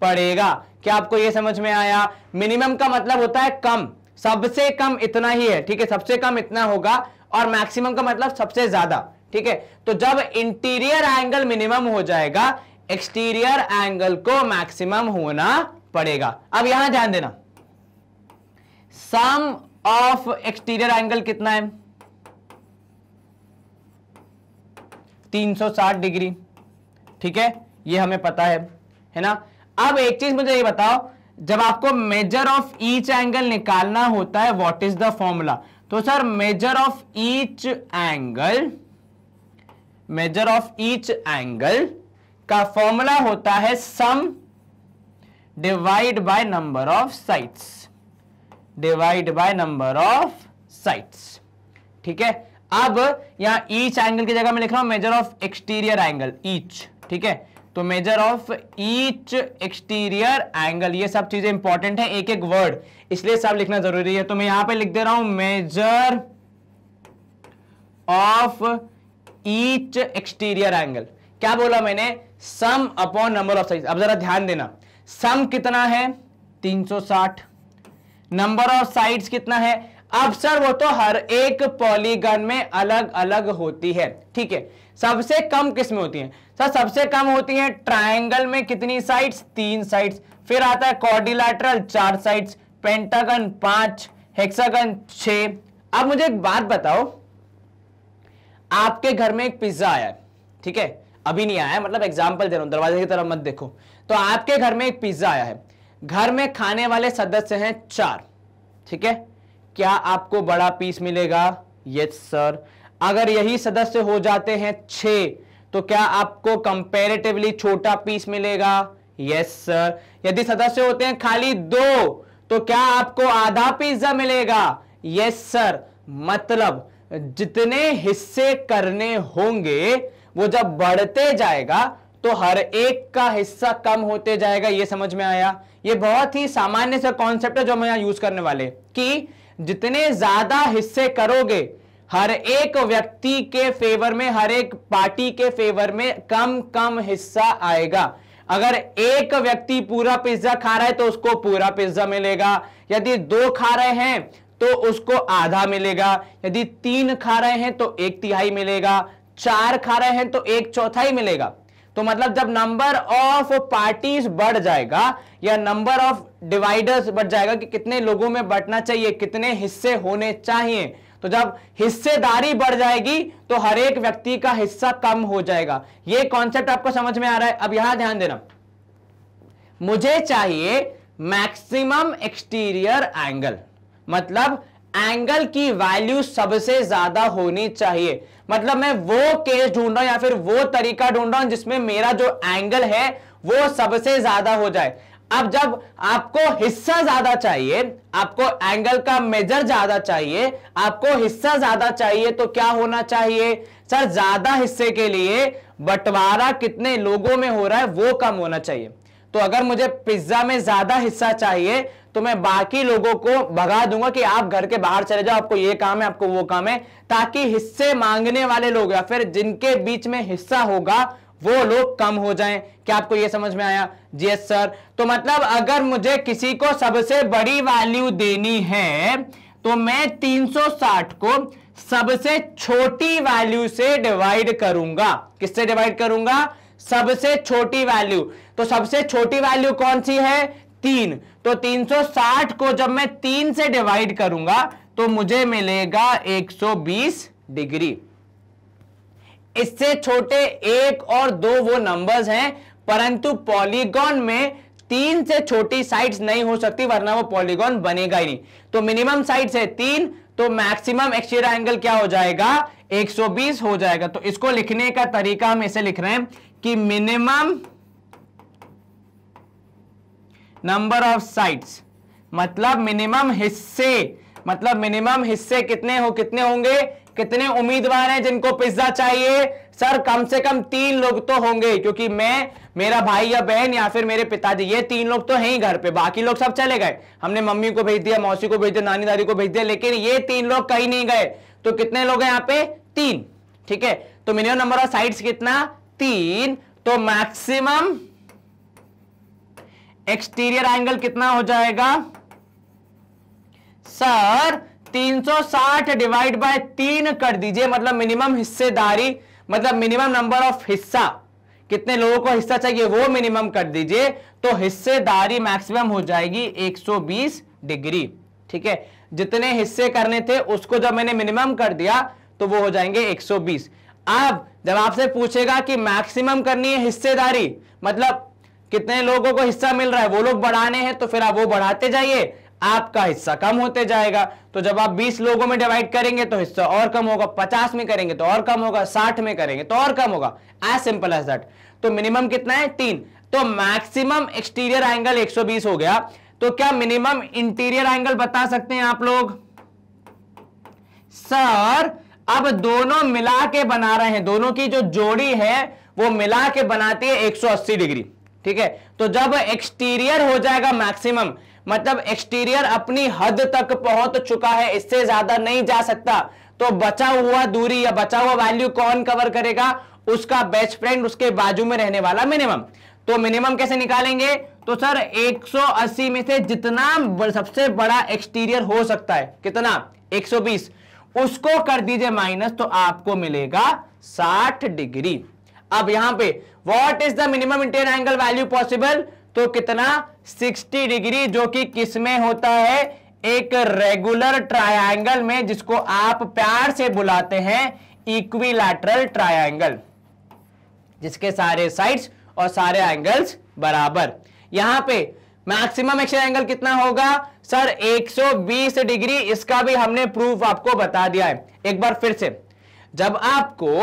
पड़ेगा क्या आपको यह समझ में आया मिनिमम का मतलब होता है कम सबसे कम इतना ही है ठीक है सबसे कम इतना होगा और मैक्सिमम का मतलब सबसे ज्यादा ठीक है तो जब इंटीरियर एंगल मिनिमम हो जाएगा एक्सटीरियर एंगल को मैक्सिमम होना पड़ेगा अब यहां ध्यान देना सम ऑफ एक्सटीरियर एंगल कितना है 360 डिग्री ठीक है ये हमें पता है है ना अब एक चीज मुझे ये बताओ जब आपको मेजर ऑफ ईच एंगल निकालना होता है व्हाट इज द फॉर्मूला तो sir measure of each angle measure of each angle का फॉर्मूला होता है sum divide by number of sides divide by number of sides ठीक है अब यहां ईच एंगल की जगह मैं लिख रहा हूं measure of exterior angle each ठीक है तो measure of each exterior angle ये सब चीजें इंपॉर्टेंट है एक एक वर्ड इसलिए सब लिखना जरूरी है तो मैं यहां पे लिख दे रहा हूं measure of each exterior angle क्या बोला मैंने sum upon number of side अब जरा ध्यान देना सम कितना है 360 नंबर ऑफ साइड्स कितना है अब सर वो तो हर एक पॉलीगन में अलग अलग होती है ठीक है सबसे कम किस में होती है सर सबसे कम होती है ट्राइंगल में कितनी साइड्स तीन साइड्स फिर आता है कॉर्डिलेटरल चार साइड्स पेंटागन पांच हेक्सागन छ अब मुझे एक बात बताओ आपके घर में एक पिज्जा आया है ठीक है अभी नहीं आया मतलब एग्जाम्पल दे रहा हूं दरवाजे की तरफ मत देखो तो आपके घर में एक पिज्जा आया है घर में खाने वाले सदस्य हैं चार ठीक है क्या आपको बड़ा पीस मिलेगा यस सर अगर यही सदस्य हो जाते हैं छे तो क्या आपको कंपेरेटिवली छोटा पीस मिलेगा यस सर यदि सदस्य होते हैं खाली दो तो क्या आपको आधा पिज्जा मिलेगा यस सर मतलब जितने हिस्से करने होंगे वो जब बढ़ते जाएगा तो हर एक का हिस्सा कम होते जाएगा ये समझ में आया ये बहुत ही सामान्य सा कॉन्सेप्ट है जो हम यहां यूज करने वाले कि जितने ज्यादा हिस्से करोगे हर एक व्यक्ति के फेवर में हर एक पार्टी के फेवर में कम कम हिस्सा आएगा अगर एक व्यक्ति पूरा पिज्जा खा रहा है तो उसको पूरा पिज्जा मिलेगा यदि दो खा रहे हैं तो उसको आधा मिलेगा यदि तीन खा रहे हैं तो एक तिहाई मिलेगा चार खा रहे हैं तो एक चौथाई मिलेगा तो मतलब जब नंबर ऑफ पार्टीज बढ़ जाएगा या नंबर ऑफ डिवाइडर्स बढ़ जाएगा कि कितने लोगों में बटना चाहिए कितने हिस्से होने चाहिए तो जब हिस्सेदारी बढ़ जाएगी तो हर एक व्यक्ति का हिस्सा कम हो जाएगा यह कॉन्सेप्ट आपको समझ में आ रहा है अब यहां ध्यान देना मुझे चाहिए मैक्सिमम एक्सटीरियर एंगल मतलब एंगल की वैल्यू सबसे ज्यादा होनी चाहिए मतलब मैं वो केस ढूंढ रहा हूं या फिर वो तरीका ढूंढ रहा हूं जिसमें मेरा जो एंगल है वो सबसे ज्यादा हो जाए अब जब आपको हिस्सा ज्यादा चाहिए आपको एंगल का मेजर ज्यादा चाहिए आपको हिस्सा ज्यादा चाहिए तो क्या होना चाहिए सर ज्यादा हिस्से के लिए बंटवारा कितने लोगों में हो रहा है वो कम होना चाहिए तो अगर मुझे पिज्जा में ज्यादा हिस्सा चाहिए तो मैं बाकी लोगों को भगा दूंगा कि आप घर के बाहर चले जाओ आपको ये काम है आपको वो काम है ताकि हिस्से मांगने वाले लोग या फिर जिनके बीच में हिस्सा होगा वो लोग कम हो जाएं क्या आपको ये समझ में आया जी यस सर तो मतलब अगर मुझे किसी को सबसे बड़ी वैल्यू देनी है तो मैं 360 को सबसे छोटी वैल्यू से डिवाइड करूंगा किससे डिवाइड करूंगा सबसे छोटी वैल्यू तो सबसे छोटी वैल्यू कौन सी है तीन तो 360 को जब मैं तीन से डिवाइड करूंगा तो मुझे मिलेगा 120 डिग्री इससे छोटे एक और दो वो नंबर्स हैं परंतु पॉलीगॉन में तीन से छोटी साइड्स नहीं हो सकती वरना वो पॉलीगॉन बनेगा ही नहीं तो मिनिमम साइड है तीन तो मैक्सिमम एक्सटीरियर एंगल क्या हो जाएगा 120 हो जाएगा तो इसको लिखने का तरीका हम इसे लिख रहे हैं कि मिनिमम नंबर ऑफ साइड्स मतलब मिनिमम हिस्से मतलब मिनिमम हिस्से कितने हो कितने होंगे कितने उम्मीदवार हैं जिनको पिज्जा चाहिए सर कम से कम तीन लोग तो होंगे क्योंकि मैं मेरा भाई या बहन या फिर मेरे पिताजी ये तीन लोग तो हैं ही घर पे बाकी लोग सब चले गए हमने मम्मी को भेज दिया मौसी को भेज दिया नानी दादी को भेज दिया लेकिन ये तीन लोग कहीं नहीं गए तो कितने लोग हैं यहाँ पे तीन ठीक है तो मिनिमम नंबर ऑफ साइड कितना तीन तो मैक्सिमम एक्सटीरियर एंगल कितना हो जाएगा सर 360 डिवाइड बाय तीन कर दीजिए मतलब मिनिमम हिस्सेदारी मतलब मिनिमम नंबर ऑफ हिस्सा कितने लोगों को हिस्सा चाहिए वो मिनिमम कर दीजिए तो हिस्सेदारी मैक्सिमम हो जाएगी 120 डिग्री ठीक है जितने हिस्से करने थे उसको जब मैंने मिनिमम कर दिया तो वो हो जाएंगे 120 अब जब आपसे पूछेगा कि मैक्सिमम करनी है हिस्सेदारी मतलब कितने लोगों को हिस्सा मिल रहा है वो लोग बढ़ाने हैं तो फिर आप वो बढ़ाते जाइए आपका हिस्सा कम होते जाएगा तो जब आप 20 लोगों में डिवाइड करेंगे तो हिस्सा और कम होगा 50 में करेंगे तो और कम होगा 60 में करेंगे तो और कम होगा एज सिंपल एज दट तो मिनिमम कितना है तीन तो मैक्सिमम एक्सटीरियर एंगल 120 हो गया तो क्या मिनिमम इंटीरियर एंगल बता सकते हैं आप लोग सर अब दोनों मिला के बना रहे हैं दोनों की जो जोड़ी है वो मिला के बनाती है 180 डिग्री ठीक है तो जब एक्सटीरियर हो जाएगा मैक्सिमम मतलब एक्सटीरियर अपनी हद तक पहुंच चुका है इससे ज्यादा नहीं जा सकता तो बचा हुआ दूरी या बचा हुआ वैल्यू कौन कवर करेगा उसका बेस्ट फ्रेंड उसके बाजू में रहने वाला मिनिमम तो मिनिमम कैसे निकालेंगे तो सर 180 में से जितना सबसे बड़ा एक्सटीरियर हो सकता है कितना 120 उसको कर दीजिए माइनस तो आपको मिलेगा 60 डिग्री अब यहां पे what is the minimum interior angle value possible तो कितना 60 डिग्री जो कि किसमें होता है एक रेगुलर ट्रायंगल में जिसको आप प्यार से बुलाते हैं इक्विलैटरल ट्रायंगल जिसके सारे साइड्स और सारे एंगल्स बराबर यहां पे मैक्सिमम एक्शन एंगल कितना होगा सर 120 डिग्री इसका भी हमने प्रूफ आपको बता दिया है एक बार फिर से जब आपको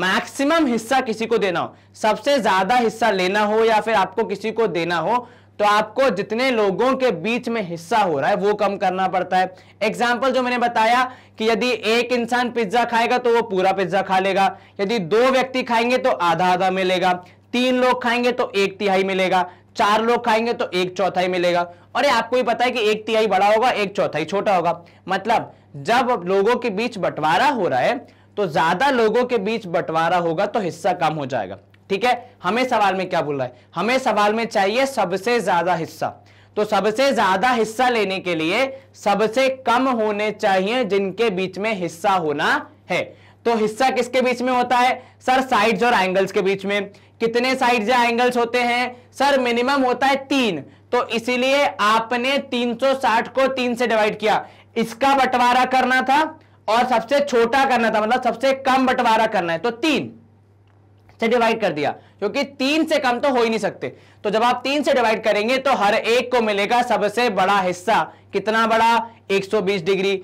मैक्सिमम हिस्सा किसी को देना हो सबसे ज्यादा हिस्सा लेना हो या फिर आपको किसी को देना हो तो आपको जितने लोगों के बीच में हिस्सा हो रहा है वो कम करना पड़ता है एग्जाम्पल जो मैंने बताया कि यदि एक इंसान पिज्जा खाएगा तो वो पूरा पिज्जा खा लेगा यदि दो व्यक्ति खाएंगे तो आधा आधा मिलेगा तीन लोग खाएंगे तो एक तिहाई मिलेगा चार लोग खाएंगे तो एक चौथाई मिलेगा और ये आपको ही पता है कि एक तिहाई बड़ा होगा एक चौथाई छोटा होगा मतलब जब लोगों के बीच बंटवारा हो रहा है तो ज्यादा लोगों के बीच बंटवारा होगा तो हिस्सा कम हो जाएगा ठीक है हमें सवाल में क्या बोल रहा है हमें सवाल में चाहिए सबसे ज्यादा हिस्सा तो सबसे ज्यादा हिस्सा लेने के लिए सबसे कम होने चाहिए जिनके बीच में हिस्सा होना है तो हिस्सा किसके बीच में होता है सर साइड्स और एंगल्स के बीच में कितने साइड्स या एंगल्स होते हैं सर मिनिमम होता है तीन तो इसीलिए आपने 360 को तीन से डिवाइड किया इसका बंटवारा करना था और सबसे छोटा करना था मतलब सबसे कम बंटवारा करना है तो तीन से डिवाइड कर दिया क्योंकि तीन से कम तो हो ही नहीं सकते तो जब आप तीन से डिवाइड करेंगे तो हर एक को मिलेगा सबसे बड़ा हिस्सा कितना बड़ा 120 डिग्री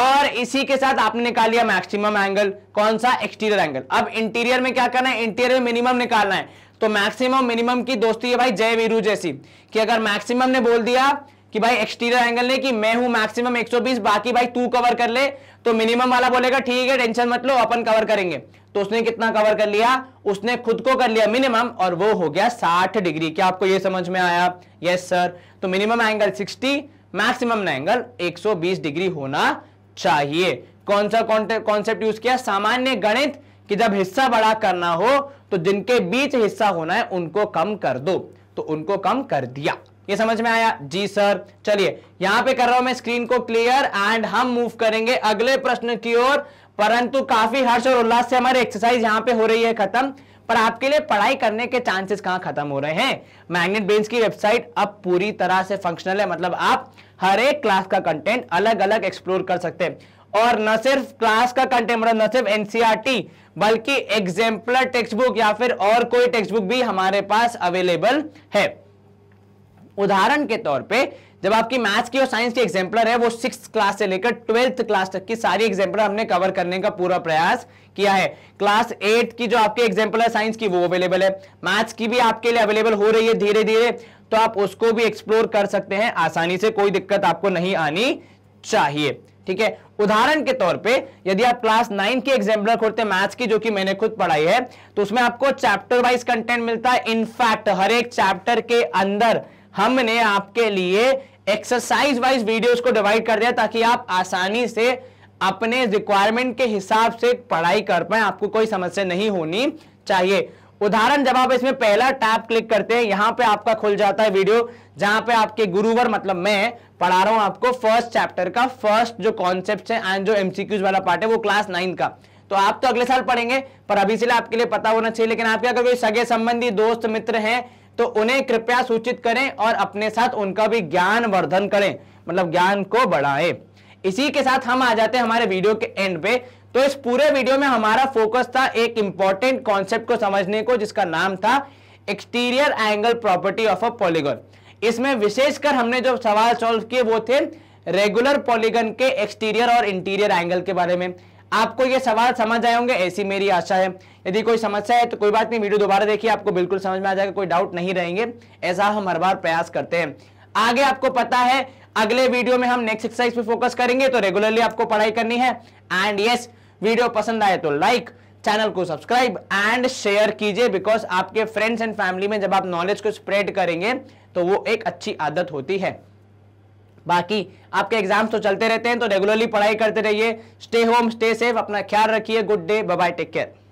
और इसी के साथ आपने निकाल लिया मैक्सिमम एंगल कौन सा एक्सटीरियर एंगल अब इंटीरियर में क्या करना है इंटीरियर में मिनिमम निकालना है तो मैक्सिमम मिनिमम की दोस्ती है भाई जय वीरू जैसी कि अगर मैक्सिमम ने बोल दिया कि भाई एक्सटीरियर एंगल ने कि मैं हूं मैक्सिमम 120 बाकी भाई तू कवर कर ले तो मिनिमम वाला बोलेगा ठीक है टेंशन मत लो अपन कवर करेंगे तो उसने कितना कवर कर लिया उसने खुद को कर लिया मिनिमम और वो हो गया 60 डिग्री क्या आपको ये समझ में आया यस सर तो minimum angle 60 maximum angle 120 degree होना चाहिए कौन सा कॉन्सेप्ट यूज किया सामान्य गणित कि जब हिस्सा बड़ा करना हो तो जिनके बीच हिस्सा होना है उनको कम कर दो तो उनको कम कर दिया ये समझ में आया जी सर चलिए यहां पे कर रहा हूं मैं स्क्रीन को क्लियर एंड हम मूव करेंगे अगले प्रश्न की ओर परंतु काफी हर्ष और उल्लास से हमारी एक्सरसाइज यहां पे हो रही है खत्म पर आपके लिए पढ़ाई करने के चांसेस कहां खत्म हो रहे हैं मैग्नेट बेंस की वेबसाइट अब पूरी तरह से फंक्शनल है मतलब आप हर एक क्लास का कंटेंट अलग अलग एक्सप्लोर कर सकते हैं और न सिर्फ क्लास का कंटेंट मतलब न सिर्फ एनसीआरटी e बल्कि एग्जाम्पलर टेक्स्ट बुक या फिर और कोई टेक्स्ट बुक भी हमारे पास अवेलेबल है उदाहरण के तौर पे जब आपकी मैथ्स की और साइंस की एग्जाम्पलर है वो सिक्स क्लास से लेकर ट्वेल्थ क्लास तक की सारी एग्जाम्पल हमने कवर करने का पूरा प्रयास किया है क्लास एट की जो आपकी है साइंस की वो अवेलेबल है मैथ्स की भी आपके लिए अवेलेबल हो रही है धीरे धीरे तो आप उसको भी एक्सप्लोर कर सकते हैं आसानी से कोई दिक्कत आपको नहीं आनी चाहिए ठीक है उदाहरण के तौर पे यदि आप क्लास नाइन की एग्जाम्पल खोलते हैं मैथ्स की जो कि मैंने खुद पढ़ाई है तो उसमें आपको चैप्टर वाइज कंटेंट मिलता है इनफैक्ट हर एक चैप्टर के अंदर हमने आपके लिए एक्सरसाइज वाइज वीडियोस को डिवाइड कर दिया ताकि आप आसानी से अपने रिक्वायरमेंट के हिसाब से पढ़ाई कर पाए आपको कोई समस्या नहीं होनी चाहिए उदाहरण जब आप इसमें पहला टैप क्लिक करते हैं यहां पे आपका खुल जाता है वीडियो जहां पे आपके गुरुवर मतलब मैं पढ़ा रहा हूं आपको फर्स्ट चैप्टर का फर्स्ट जो कॉन्सेप्ट है एंड जो एमसीक्यूज वाला पार्ट है वो क्लास नाइन का तो आप तो अगले साल पढ़ेंगे पर अभी से आपके लिए पता होना चाहिए लेकिन आपके अगर कोई सगे संबंधी दोस्त मित्र हैं तो उन्हें कृपया सूचित करें और अपने साथ उनका भी ज्ञान वर्धन करें मतलब ज्ञान को बढ़ाएं इसी के साथ हम आ जाते हैं हमारे वीडियो के एंड पे तो इस पूरे वीडियो में हमारा फोकस था एक इंपॉर्टेंट कॉन्सेप्ट को समझने को जिसका नाम था exterior angle property of a polygon इसमें विशेषकर हमने जो सवाल सॉल्व किए वो थे रेगुलर पॉलीगन के एक्सटीरियर और इंटीरियर एंगल के बारे में आपको ये सवाल समझ आए होंगे ऐसी मेरी आशा है यदि कोई समस्या है तो कोई बात नहीं वीडियो दोबारा देखिए आपको बिल्कुल समझ में आ जाएगा कोई डाउट नहीं रहेंगे ऐसा हम हर बार प्रयास करते हैं आगे आपको पता है अगले वीडियो में हम नेक्स्ट एक्सरसाइज पे फोकस करेंगे तो रेगुलरली आपको पढ़ाई करनी है एंड यस वीडियो पसंद आए तो लाइक चैनल को सब्सक्राइब एंड शेयर कीजिए बिकॉज आपके फ्रेंड्स एंड फैमिली में जब आप नॉलेज को स्प्रेड करेंगे तो वो एक अच्छी आदत होती है बाकी आपके एग्जाम्स तो चलते रहते हैं तो रेगुलरली पढ़ाई करते रहिए स्टे होम स्टे सेफ अपना ख्याल रखिए good day bye take care